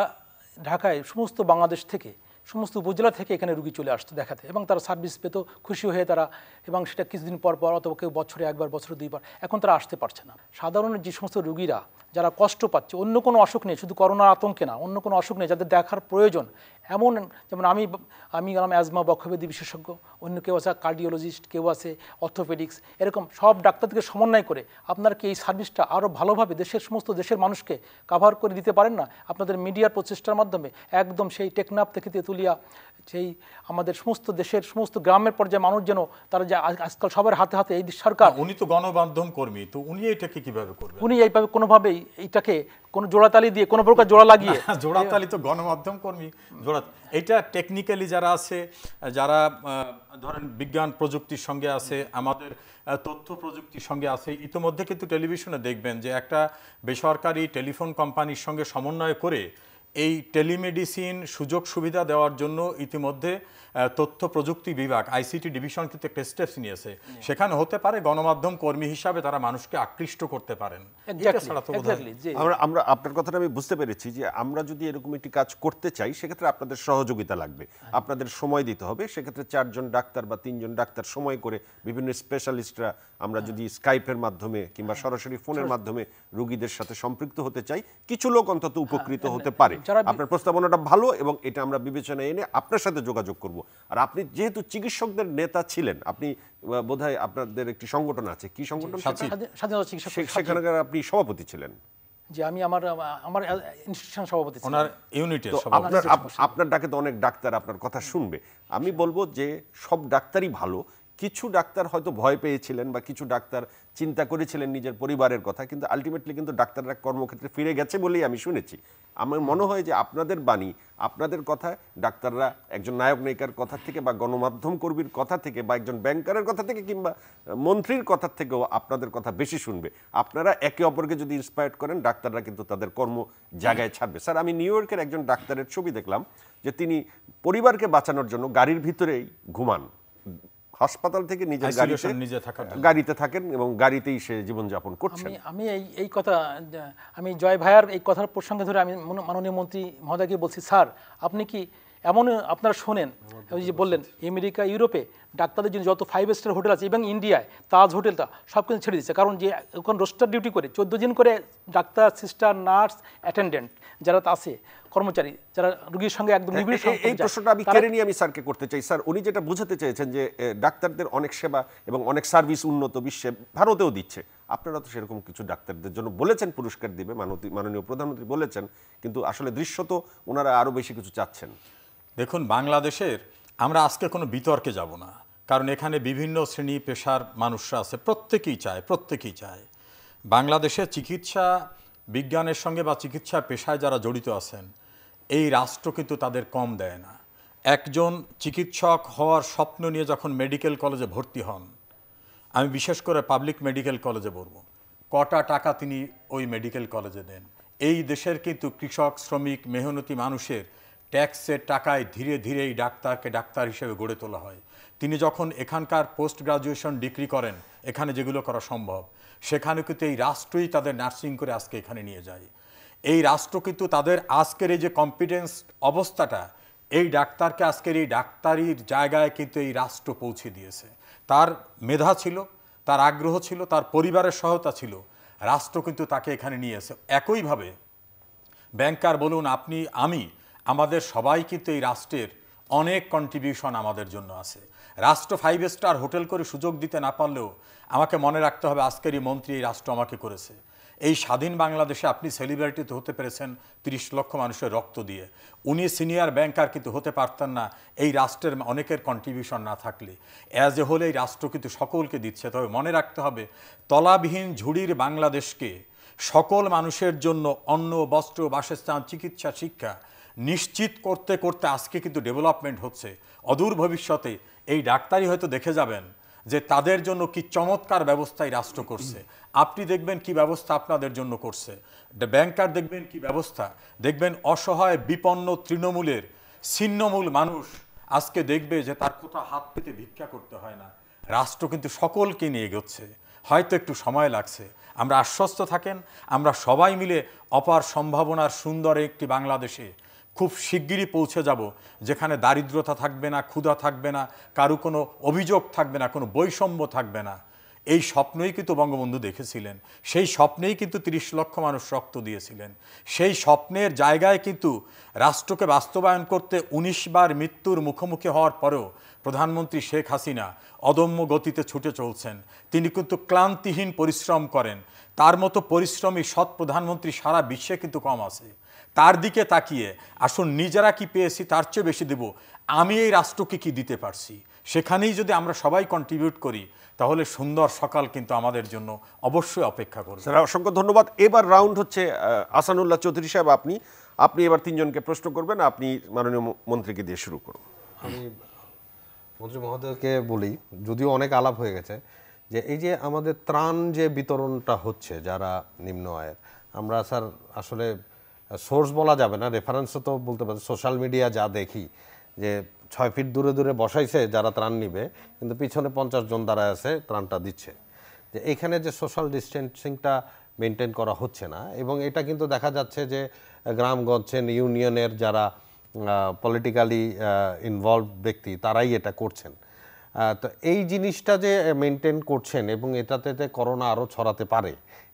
ঢাকায় সমস্ত বাংলাদেশ থেকে সমস্ত উপজেলা থেকে এখানে রুগী চলে আসতো দেখাতে এবং তারা সার্ভিস পেত খুশি হয়ে তারা এবং সেটা কিছুদিন পর পর অথবা কেউ বছরে একবার বছরে দুইবার এখন তারা আসতে পারছে না সাধারণ যে সমস্ত রুগীরা যারা কষ্ট পাচ্ছে অন্য কোনো অসুখ নেই শুধু করোনার আতঙ্কে না অন্য কোনো অসুখ নেই যাদের দেখার প্রয়োজন এমন যেমন আমি আমি গেলাম অ্যাজমা বক্ষব্যাধি বিশেষজ্ঞ অন্য কেউ আছে কার্ডিওলজিস্ট কেউ আছে অর্থোপেডিক্স এরকম সব ডাক্তারদেরকে সমন্বয় করে আপনারা কি এই সার্ভিসটা আরও ভালোভাবে দেশের সমস্ত দেশের মানুষকে কাভার করে দিতে পারেন না আপনাদের মিডিয়ার প্রচেষ্টার মাধ্যমে একদম সেই টেকনাপ থেকে তেঁতুলিয়া সেই আমাদের সমস্ত দেশের সমস্ত গ্রামের পর্যায়ে মানুষ যেন তারা যে আজকাল সবার হাতে হাতে এই সরকার উনি তো গণমাধ্যম কর্মী তো উনি এটাকে কিভাবে করবেন উনি এইভাবে কোনোভাবেই এইটাকে কোনো জোড়াতালি দিয়ে কোনো প্রকার জোড়া লাগিয়ে জোড়াতালি তো গণমাধ্যম কর্মী ধরাতে এটা টেকনিক্যালি যারা আছে যারা ধরেন বিজ্ঞান প্রযুক্তির সঙ্গে আছে আমাদের তথ্য প্রযুক্তির সঙ্গে আছে ইতোমধ্যে কিন্তু টেলিভিশনে দেখবেন যে একটা বেসরকারি টেলিফোন কোম্পানির সঙ্গে সমন্বয় করে এই টেলিমেডিসিন সুযোগ সুবিধা দেওয়ার জন্য ইতিমধ্যে তথ্য প্রযুক্তি বিভাগ আইসিটি ডিভিশন কিন্তু একটা স্টেপস নিয়েছে সেখানে হতে পারে গণমাধ্যম কর্মী হিসাবে তারা মানুষকে আকৃষ্ট করতে পারেন আমরা আমরা আপনার কথাটা আমি বুঝতে পেরেছি যে আমরা যদি এরকম একটি কাজ করতে চাই সেক্ষেত্রে আপনাদের সহযোগিতা লাগবে হ্যাঁ। আপনাদের সময় দিতে হবে সেক্ষেত্রে চারজন ডাক্তার বা তিনজন ডাক্তার সময় করে বিভিন্ন স্পেশালিস্টরা আমরা হ্যাঁ। যদি স্কাইপের মাধ্যমে কিংবা হ্যাঁ। সরাসরি ফোনের মাধ্যমে রুগীদের সাথে সম্পৃক্ত হতে চাই কিছু লোক অন্তত উপকৃত হতে পারে আপনার প্রস্তাবনাটা ভালো এবং এটা আমরা বিবেচনায় এনে আপনার সাথে যোগাযোগ করব আর আপনি যেহেতু চিকিৎসকদের নেতা ছিলেন আপনি বোধহয় আপনাদের একটি সংগঠন আছে কি সংগঠন সেখানকার আপনি সভাপতি ছিলেন যে আমি আমার আমার ইনস্টিটিউশন সভাপতি ওনার ইউনিটের আপনার আপনার ডাকে তো অনেক ডাক্তার আপনার কথা শুনবে আমি বলবো যে সব ডাক্তারই ভালো কিছু ডাক্তার হয়তো ভয় পেয়েছিলেন বা কিছু ডাক্তার চিন্তা করেছিলেন নিজের পরিবারের কথা কিন্তু আলটিমেটলি কিন্তু ডাক্তাররা কর্মক্ষেত্রে ফিরে গেছে বলেই আমি শুনেছি আমার মনে হয় যে আপনাদের বাণী আপনাদের কথা ডাক্তাররা একজন নায়ক নায়িকার কথা থেকে বা গণমাধ্যম কর্মীর কথা থেকে বা একজন ব্যাংকারের কথা থেকে কিংবা মন্ত্রীর কথা থেকেও আপনাদের কথা বেশি শুনবে আপনারা একে অপরকে যদি ইন্সপায়ার করেন ডাক্তাররা কিন্তু তাদের কর্ম জায়গায় ছাড়বে স্যার আমি নিউ ইয়র্কের একজন ডাক্তারের ছবি দেখলাম যে তিনি পরিবারকে বাঁচানোর জন্য গাড়ির ভিতরেই ঘুমান হাসপাতাল থেকে নিজের গাড়িতে নিজে থাকেন গাড়িতে থাকেন এবং গাড়িতেই সে জীবনযাপন করছেন আমি এই এই কথা আমি জয় ভাইয়ার এই কথার প্রসঙ্গে ধরে আমি মাননীয় মন্ত্রী মহোদয়কে বলছি স্যার আপনি কি এমন আপনারা শোনেন ওই যে বললেন আমেরিকা ইউরোপে ডাক্তারদের জন্য যত ফাইভ স্টার হোটেল আছে এবং ইন্ডিয়ায় তাজ হোটেলটা সব কিছু ছেড়ে দিচ্ছে কারণ যে ওখানে রোস্টার ডিউটি করে চোদ্দো দিন করে ডাক্তার সিস্টার নার্স অ্যাটেন্ডেন্ট যারা আছে কর্মচারী যারা রোগীর সঙ্গে একদম হ্যাঁ, নিবিড় এই প্রশ্নটা আমি কেড়ে নিয়ে আমি স্যারকে করতে চাই স্যার উনি যেটা বোঝাতে চেয়েছেন যে ডাক্তারদের অনেক সেবা এবং অনেক সার্ভিস উন্নত বিশ্বে ভারতেও দিচ্ছে আপনারা তো সেরকম কিছু ডাক্তারদের জন্য বলেছেন পুরস্কার দিবে মাননীয় প্রধানমন্ত্রী বলেছেন কিন্তু আসলে দৃশ্য তো ওনারা আরও বেশি কিছু চাচ্ছেন দেখুন বাংলাদেশের আমরা আজকে কোনো বিতর্কে যাব না কারণ এখানে বিভিন্ন শ্রেণী পেশার মানুষরা আছে প্রত্যেকেই চায় প্রত্যেকেই চায় বাংলাদেশের চিকিৎসা বিজ্ঞানের সঙ্গে বা চিকিৎসা পেশায় যারা জড়িত আছেন এই রাষ্ট্র কিন্তু তাদের কম দেয় না একজন চিকিৎসক হওয়ার স্বপ্ন নিয়ে যখন মেডিকেল কলেজে ভর্তি হন আমি বিশেষ করে পাবলিক মেডিকেল কলেজে বলব কটা টাকা তিনি ওই মেডিকেল কলেজে দেন এই দেশের কিন্তু কৃষক শ্রমিক মেহনতি মানুষের ট্যাক্সের টাকায় ধীরে ধীরে এই ডাক্তারকে ডাক্তার হিসেবে গড়ে তোলা হয় তিনি যখন এখানকার পোস্ট গ্রাজুয়েশন ডিগ্রি করেন এখানে যেগুলো করা সম্ভব সেখানে কিন্তু এই রাষ্ট্রই তাদের নার্সিং করে আজকে এখানে নিয়ে যায় এই রাষ্ট্র কিন্তু তাদের আজকের এই যে কম্পিটেন্স অবস্থাটা এই ডাক্তারকে আজকের এই ডাক্তারির জায়গায় কিন্তু এই রাষ্ট্র পৌঁছে দিয়েছে তার মেধা ছিল তার আগ্রহ ছিল তার পরিবারের সহায়তা ছিল রাষ্ট্র কিন্তু তাকে এখানে নিয়ে এসে একইভাবে ব্যাংকার বলুন আপনি আমি আমাদের সবাই কিন্তু এই রাষ্ট্রের অনেক কন্ট্রিবিউশন আমাদের জন্য আছে রাষ্ট্র ফাইভ স্টার হোটেল করে সুযোগ দিতে না পারলেও আমাকে মনে রাখতে হবে আজকেরই মন্ত্রী এই রাষ্ট্র আমাকে করেছে এই স্বাধীন বাংলাদেশে আপনি সেলিব্রিটি তো হতে পেরেছেন তিরিশ লক্ষ মানুষের রক্ত দিয়ে উনি সিনিয়র ব্যাংকার কিন্তু হতে পারতেন না এই রাষ্ট্রের অনেকের কন্ট্রিবিউশন না থাকলে অ্যাজ এ হোল এই রাষ্ট্র কিন্তু সকলকে দিচ্ছে তবে মনে রাখতে হবে তলাবিহীন ঝুড়ির বাংলাদেশকে সকল মানুষের জন্য অন্ন বস্ত্র বাসস্থান চিকিৎসা শিক্ষা নিশ্চিত করতে করতে আজকে কিন্তু ডেভেলপমেন্ট হচ্ছে অদূর ভবিষ্যতে এই ডাক্তারই হয়তো দেখে যাবেন যে তাদের জন্য কি চমৎকার ব্যবস্থাই রাষ্ট্র করছে আপনি দেখবেন কি ব্যবস্থা আপনাদের জন্য করছে ব্যাংকার দেখবেন কি ব্যবস্থা দেখবেন অসহায় বিপন্ন তৃণমূলের ছিন্নমূল মানুষ আজকে দেখবে যে তার কোথাও হাত পেতে ভিক্ষা করতে হয় না রাষ্ট্র কিন্তু সকলকে নিয়ে এগোচ্ছে হয়তো একটু সময় লাগছে আমরা আশ্বস্ত থাকেন আমরা সবাই মিলে অপার সম্ভাবনার সুন্দর একটি বাংলাদেশে খুব শিগগিরই পৌঁছে যাব যেখানে দারিদ্রতা থাকবে না ক্ষুধা থাকবে না কারো কোনো অভিযোগ থাকবে না কোনো বৈষম্য থাকবে না এই স্বপ্নই কিন্তু বঙ্গবন্ধু দেখেছিলেন সেই স্বপ্নেই কিন্তু ৩০ লক্ষ মানুষ রক্ত দিয়েছিলেন সেই স্বপ্নের জায়গায় কিন্তু রাষ্ট্রকে বাস্তবায়ন করতে ১৯ বার মৃত্যুর মুখোমুখি হওয়ার পরেও প্রধানমন্ত্রী শেখ হাসিনা অদম্য গতিতে ছুটে চলছেন তিনি কিন্তু ক্লান্তিহীন পরিশ্রম করেন তার মতো পরিশ্রমী সৎ প্রধানমন্ত্রী সারা বিশ্বে কিন্তু কম আছে তার দিকে তাকিয়ে আসুন নিজেরা কি পেয়েছি তার চেয়ে বেশি দেব আমি এই রাষ্ট্রকে কি দিতে পারছি সেখানেই যদি আমরা সবাই কন্ট্রিবিউট করি তাহলে সুন্দর সকাল কিন্তু আমাদের জন্য অবশ্যই অপেক্ষা করবে স্যার অসংখ্য ধন্যবাদ এবার রাউন্ড হচ্ছে আসানুল্লাহ চৌধুরী সাহেব আপনি আপনি এবার তিনজনকে প্রশ্ন করবেন আপনি মাননীয় মন্ত্রীকে দিয়ে শুরু করুন আমি মন্ত্রী মহোদয়কে বলি যদিও অনেক আলাপ হয়ে গেছে যে এই যে আমাদের ত্রাণ যে বিতরণটা হচ্ছে যারা নিম্ন আয়ের আমরা স্যার আসলে সোর্স বলা যাবে না রেফারেন্সও তো বলতে পারি সোশ্যাল মিডিয়া যা দেখি যে ছয় ফিট দূরে দূরে বসাইছে যারা ত্রাণ নিবে কিন্তু পিছনে পঞ্চাশ জন দাঁড়ায় আছে ত্রাণটা দিচ্ছে যে এখানে যে সোশ্যাল ডিস্টেন্সিংটা মেনটেন করা হচ্ছে না এবং এটা কিন্তু দেখা যাচ্ছে যে গ্রামগঞ্জের ইউনিয়নের যারা পলিটিক্যালি ইনভলভ ব্যক্তি তারাই এটা করছেন তো এই জিনিসটা যে মেনটেন করছেন এবং এটাতে করোনা আরও ছড়াতে পারে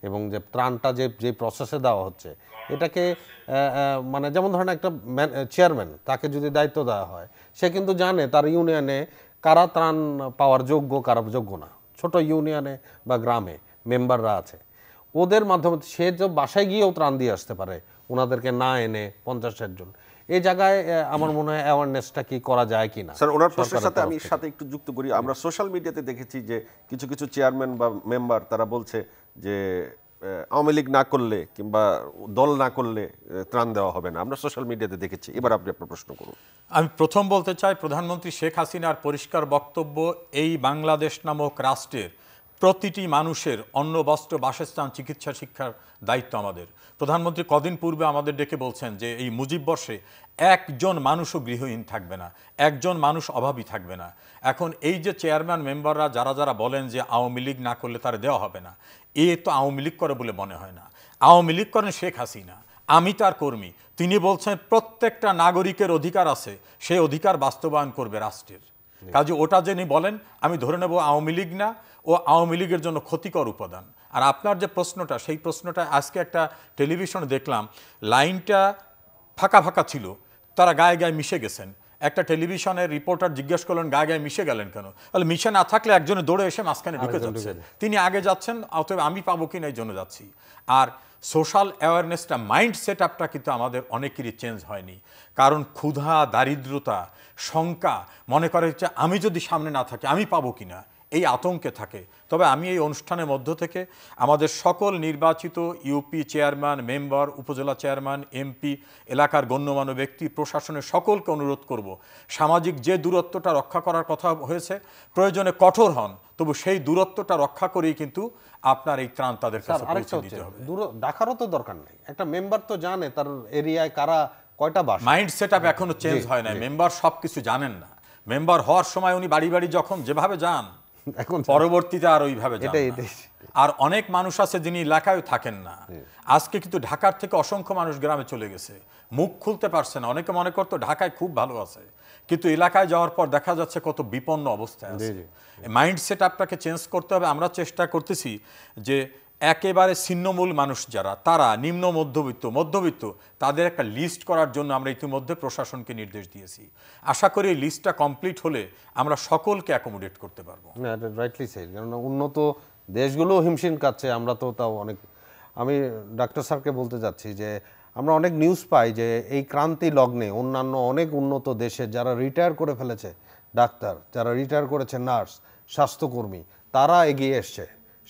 এবং যে ত্রাণটা যে যে প্রসেসে দেওয়া হচ্ছে এটাকে মানে যেমন ধরেন একটা চেয়ারম্যান তাকে যদি দায়িত্ব দেওয়া হয় সে কিন্তু জানে তার ইউনিয়নে কারা ত্রাণ পাওয়ার যোগ্য কারা যোগ্য না ছোট ইউনিয়নে বা গ্রামে মেম্বাররা আছে ওদের মাধ্যমে সে যে বাসায় গিয়েও ত্রাণ দিয়ে আসতে পারে ওনাদেরকে না এনে পঞ্চাশ ষাট জন এই জায়গায় আমার মনে হয় অ্যাওয়ারনেসটা কি করা যায় কি না স্যার ওনার প্রশ্নের সাথে আমি সাথে একটু যুক্ত করি আমরা সোশ্যাল মিডিয়াতে দেখেছি যে কিছু কিছু চেয়ারম্যান বা মেম্বার তারা বলছে যে আওয়ামী লীগ না করলে কিংবা দল না করলে ত্রাণ দেওয়া হবে না আমরা সোশ্যাল মিডিয়াতে দেখেছি এবার আপনি আপনার প্রশ্ন করুন আমি প্রথম বলতে চাই প্রধানমন্ত্রী শেখ হাসিনার পরিষ্কার বক্তব্য এই বাংলাদেশ নামক রাষ্ট্রের প্রতিটি মানুষের অন্ন বস্ত্র বাসস্থান চিকিৎসা শিক্ষার দায়িত্ব আমাদের প্রধানমন্ত্রী কদিন পূর্বে আমাদের ডেকে বলছেন যে এই মুজিব বর্ষে একজন মানুষও গৃহহীন থাকবে না একজন মানুষ অভাবী থাকবে না এখন এই যে চেয়ারম্যান মেম্বাররা যারা যারা বলেন যে আওয়ামী লীগ না করলে তারা দেওয়া হবে না এ তো আওয়ামী লীগ করে বলে মনে হয় না আওয়ামী লীগ করেন শেখ হাসিনা আমি তার কর্মী তিনি বলছেন প্রত্যেকটা নাগরিকের অধিকার আছে সেই অধিকার বাস্তবায়ন করবে রাষ্ট্রের কাজে ওটা যিনি বলেন আমি ধরে নেব আওয়ামী লীগ না ও আওয়ামী লীগের জন্য ক্ষতিকর উপাদান আর আপনার যে প্রশ্নটা সেই প্রশ্নটা আজকে একটা টেলিভিশনে দেখলাম লাইনটা ফাঁকা ফাঁকা ছিল তারা গায়ে গায়ে মিশে গেছেন একটা টেলিভিশনের রিপোর্টার জিজ্ঞেস করলেন গায়ে গায়ে মিশে গেলেন কেন তাহলে মিশে না থাকলে একজনে দৌড়ে এসে মাঝখানে ঢুকে যাচ্ছে তিনি আগে যাচ্ছেন অতএব আমি পাবো কিনা এই জন্য যাচ্ছি আর সোশ্যাল অ্যাওয়ারনেসটা মাইন্ড সেট আপটা কিন্তু আমাদের অনেকেরই চেঞ্জ হয়নি কারণ ক্ষুধা দারিদ্রতা শঙ্কা মনে করা হচ্ছে আমি যদি সামনে না থাকি আমি পাবো কিনা এই আতঙ্কে থাকে তবে আমি এই অনুষ্ঠানের মধ্য থেকে আমাদের সকল নির্বাচিত UP chairman member upazila chairman MP এলাকার গণ্যমান্য ব্যক্তি প্রশাসনের সকলকে অনুরোধ করব। সামাজিক যে দূরত্বটা রক্ষা করার কথা হয়েছে প্রয়োজনে কঠোর হন তবু সেই দূরত্বটা রক্ষা করেই কিন্তু আপনার এই ত্রাণ তাদের দেখারও তো দরকার নেই একটা মেম্বার তো জানে তার এরিয়ায় কারা কয়টা বাস মাইন্ড সেট আপ এখনো চেঞ্জ হয় না মেম্বার সব কিছু জানেন না মেম্বার হওয়ার সময় উনি বাড়ি বাড়ি যখন যেভাবে যান এখন পরবর্তীতে আর ওইভাবে এটাই আর অনেক মানুষ আছে যিনি এলাকায় থাকেন না আজকে কিন্তু ঢাকার থেকে অসংখ্য মানুষ গ্রামে চলে গেছে মুখ খুলতে পারছে না অনেকে মনে করতো ঢাকায় খুব ভালো আছে কিন্তু এলাকায় যাওয়ার পর দেখা যাচ্ছে কত বিপন্ন অবস্থায় আছে মাইন্ডসেট আপনাকে চেঞ্জ করতে হবে আমরা চেষ্টা করতেছি যে একেবারে ছিন্নমূল মানুষ যারা তারা নিম্ন মধ্যবিত্ত মধ্যবিত্ত তাদের একটা লিস্ট করার জন্য আমরা ইতিমধ্যে প্রশাসনকে নির্দেশ দিয়েছি আশা করি লিস্টটা কমপ্লিট হলে আমরা সকলকে অ্যাকোমোডেট করতে পারবো রাইটলি সেই কারণ উন্নত দেশগুলো হিমশিম কাচ্ছে আমরা তো তাও অনেক আমি ডাক্তার স্যারকে বলতে যাচ্ছি যে আমরা অনেক নিউজ পাই যে এই ক্রান্তি লগ্নে অন্যান্য অনেক উন্নত দেশে যারা রিটায়ার করে ফেলেছে ডাক্তার যারা রিটায়ার করেছে নার্স স্বাস্থ্যকর্মী তারা এগিয়ে এসছে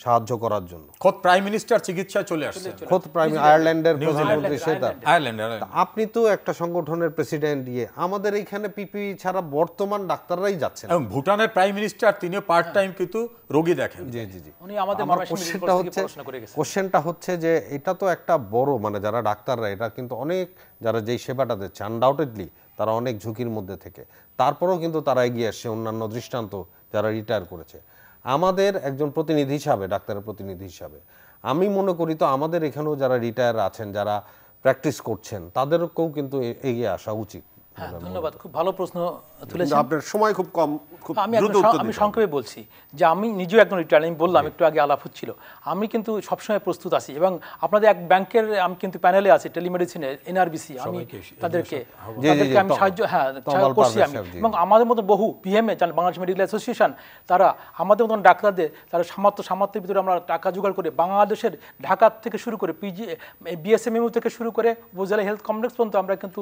সাহায্য করার জন্য খোদ প্রাইম মিনিস্টার চিকিৎসা চলে আসছে খোদ প্রাইম আয়ারল্যান্ডের প্রধানমন্ত্রী সেটা আয়ারল্যান্ড আপনি তো একটা সংগঠনের প্রেসিডেন্ট ইয়ে আমাদের এইখানে পিপি ছাড়া বর্তমান ডাক্তাররাই যাচ্ছে না ভুটানের প্রাইম মিনিস্টার তিনিও পার্ট হ্যাঁ। টাইম কিন্তু রোগী দেখেন জি জি জি উনি আমাদের কোশ্চেনটা হচ্ছে কোশ্চেনটা হচ্ছে যে এটা তো একটা বড় মানে যারা ডাক্তাররা এটা কিন্তু অনেক যারা যেই সেবাটা দিচ্ছে আনডাউটেডলি তারা অনেক ঝুঁকির মধ্যে থেকে তারপরেও কিন্তু তারা এগিয়ে আসছে অন্যান্য দৃষ্টান্ত যারা রিটায়ার করেছে আমাদের একজন প্রতিনিধি হিসাবে ডাক্তারের প্রতিনিধি হিসাবে আমি মনে করি তো আমাদের এখানেও যারা রিটায়ার আছেন যারা প্র্যাকটিস করছেন তাদেরকেও কিন্তু এগিয়ে আসা উচিত হ্যাঁ, ধন্যবাদ খুব ভালো প্রশ্ন তুলেছেন আপনার সময় খুব কম খুব আমি আমি সংক্ষেপে বলছি যে আমি নিজেও একজন আমি বললাম একটু আগে আলাপ হচ্ছিল আমি কিন্তু সবসময় প্রস্তুত আছি এবং আপনাদের এক ব্যাংকের আমি কিন্তু প্যানেলে আছি এনআরবিসি আমি তাদেরকে হ্যাঁ, তাদেরকে আমি সাহায্য হ্যাঁ করছি আমি এবং আমাদের মতন বহু পিএমএ বাংলাদেশ মেডিকেল অ্যাসোসিয়েশন তারা আমাদের মতন ডাক্তারদের তারা সামর্থ্য সামর্থ্যের ভিতরে আমরা টাকা জোগাড় করে বাংলাদেশের ঢাকার থেকে শুরু করে পিজি বিএসএমএমইউ থেকে শুরু করে উপজেলা হেলথ কমপ্লেক্স পর্যন্ত আমরা কিন্তু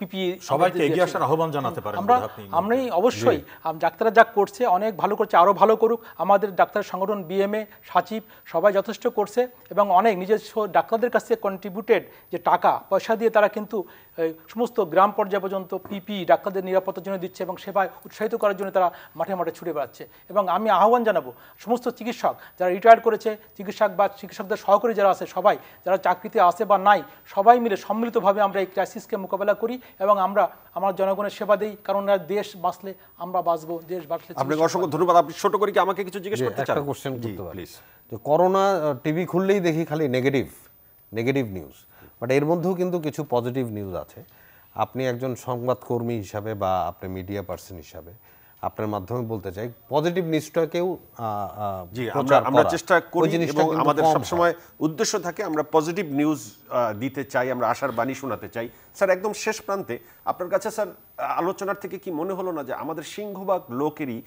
পিপি মানে e সবাই সবাইকে এগিয়ে আসার আহ্বান জানাতে পারেন আমরা আমরাই অবশ্যই ডাক্তাররা যা করছে অনেক ভালো করছে আরও ভালো করুক আমাদের ডাক্তার সংগঠন বিএমএ সচিব সবাই যথেষ্ট করছে এবং অনেক নিজস্ব ডাক্তারদের কাছে কন্ট্রিবিউটেড যে টাকা পয়সা দিয়ে তারা কিন্তু সমস্ত গ্রাম পর্যায় পর্যন্ত পিপি ডাক্তারদের নিরাপত্তার জন্য দিচ্ছে এবং সেবায় উৎসাহিত করার জন্য তারা মাঠে মাঠে ছুটে বেড়াচ্ছে এবং আমি আহ্বান জানাবো সমস্ত চিকিৎসক যারা রিটায়ার করেছে চিকিৎসক বা চিকিৎসকদের সহকারী যারা আছে সবাই যারা চাকরিতে আছে বা নাই সবাই মিলে সম্মিলিতভাবে আমরা এই ক্রাইসিসকে মোকাবেলা করি এবং আমরা আমার জনগণের সেবা দেই কারণ দেশ বাঁচলে আমরা বাঁচবো দেশ বাঁচলে আপনাকে অসংখ্য ধন্যবাদ আপনি ছোট করে কি আমাকে কিছু জিজ্ঞেস করতে চান কোশ্চেন করতে প্লিজ তো করোনা টিভি খুললেই দেখি খালি নেগেটিভ নেগেটিভ নিউজ বাট এর মধ্যেও কিন্তু কিছু পজিটিভ নিউজ আছে আপনি একজন সংবাদকর্মী হিসাবে বা আপনি মিডিয়া পার্সন হিসাবে আপনার মাধ্যমে বলতে চাই পজিটিভ নিউজটাকেও জি আমরা আমরা চেষ্টা করি এবং আমাদের সবসময় উদ্দেশ্য থাকে আমরা পজিটিভ নিউজ দিতে চাই আমরা আশার বাণী শোনাতে চাই স্যার একদম শেষ প্রান্তে আপনার কাছে স্যার আলোচনার থেকে কি মনে হলো না যে আমাদের সিংহভাগ লোকেরই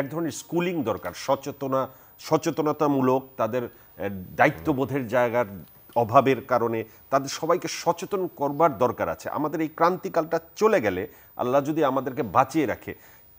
এক ধরনের স্কুলিং দরকার সচেতনা সচেতনতামূলক তাদের দায়িত্ববোধের জায়গার অভাবের কারণে তাদের সবাইকে সচেতন করবার দরকার আছে আমাদের এই ক্রান্তিকালটা চলে গেলে আল্লাহ যদি আমাদেরকে বাঁচিয়ে রাখে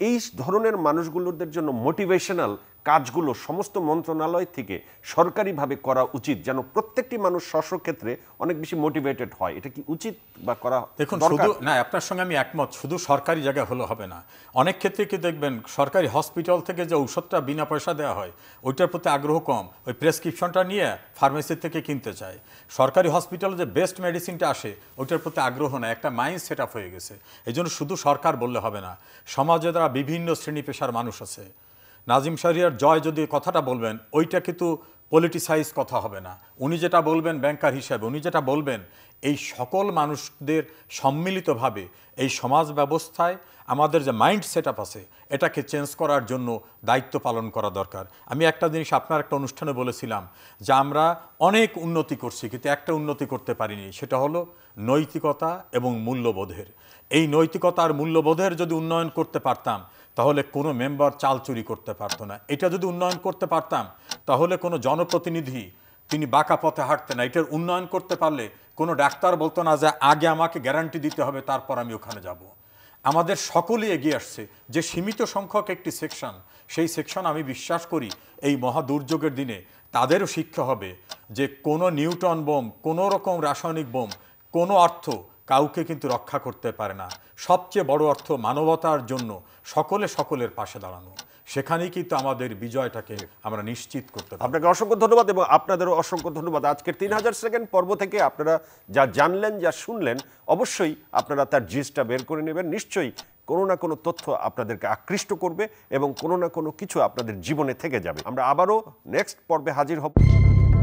এই ধরনের মানুষগুলোদের জন্য মোটিভেশনাল কাজগুলো সমস্ত মন্ত্রণালয় থেকে সরকারিভাবে করা উচিত যেন প্রত্যেকটি মানুষ শস্য ক্ষেত্রে অনেক বেশি মোটিভেটেড হয় এটা কি উচিত বা করা দেখুন শুধু না আপনার সঙ্গে আমি একমত শুধু সরকারি জায়গা হলে হবে না অনেক ক্ষেত্রে কি দেখবেন সরকারি হসপিটাল থেকে যে ঔষধটা বিনা পয়সা দেওয়া হয় ওইটার প্রতি আগ্রহ কম ওই প্রেসক্রিপশনটা নিয়ে ফার্মেসি থেকে কিনতে চায় সরকারি হসপিটালে যে বেস্ট মেডিসিনটা আসে ওইটার প্রতি আগ্রহ না একটা মাইন্ড সেট আপ হয়ে গেছে এই শুধু সরকার বললে হবে না সমাজে তারা বিভিন্ন শ্রেণী পেশার মানুষ আছে নাজিম শাহরিয়ার জয় যদি কথাটা বলবেন ওইটা কিন্তু পলিটিসাইজ কথা হবে না উনি যেটা বলবেন ব্যাংকার হিসাবে উনি যেটা বলবেন এই সকল মানুষদের সম্মিলিতভাবে এই সমাজ ব্যবস্থায় আমাদের যে মাইন্ড সেট আপ আছে এটাকে চেঞ্জ করার জন্য দায়িত্ব পালন করা দরকার আমি একটা জিনিস আপনার একটা অনুষ্ঠানে বলেছিলাম যে আমরা অনেক উন্নতি করছি কিন্তু একটা উন্নতি করতে পারিনি সেটা হলো নৈতিকতা এবং মূল্যবোধের এই নৈতিকতার মূল্যবোধের যদি উন্নয়ন করতে পারতাম তাহলে কোনো মেম্বার চাল চুরি করতে পারতো না এটা যদি উন্নয়ন করতে পারতাম তাহলে কোনো জনপ্রতিনিধি তিনি বাঁকা পথে হাঁটতেন না এটার উন্নয়ন করতে পারলে কোনো ডাক্তার বলতো না যে আগে আমাকে গ্যারান্টি দিতে হবে তারপর আমি ওখানে যাব। আমাদের সকলেই এগিয়ে আসছে যে সীমিত সংখ্যক একটি সেকশন সেই সেকশন আমি বিশ্বাস করি এই মহা দুর্যোগের দিনে তাদেরও শিক্ষা হবে যে কোনো নিউটন বোম কোনো রকম রাসায়নিক বোম কোনো অর্থ কাউকে কিন্তু রক্ষা করতে পারে না সবচেয়ে বড় অর্থ মানবতার জন্য সকলে সকলের পাশে দাঁড়ানো সেখানেই কিন্তু আমাদের বিজয়টাকে আমরা নিশ্চিত করতে আপনাকে অসংখ্য ধন্যবাদ এবং আপনাদেরও অসংখ্য ধন্যবাদ আজকের তিন হাজার সেকেন্ড পর্ব থেকে আপনারা যা জানলেন যা শুনলেন অবশ্যই আপনারা তার জিনিসটা বের করে নেবেন নিশ্চয়ই কোনো না কোনো তথ্য আপনাদেরকে আকৃষ্ট করবে এবং কোনো না কোনো কিছু আপনাদের জীবনে থেকে যাবে আমরা আবারও নেক্সট পর্বে হাজির হব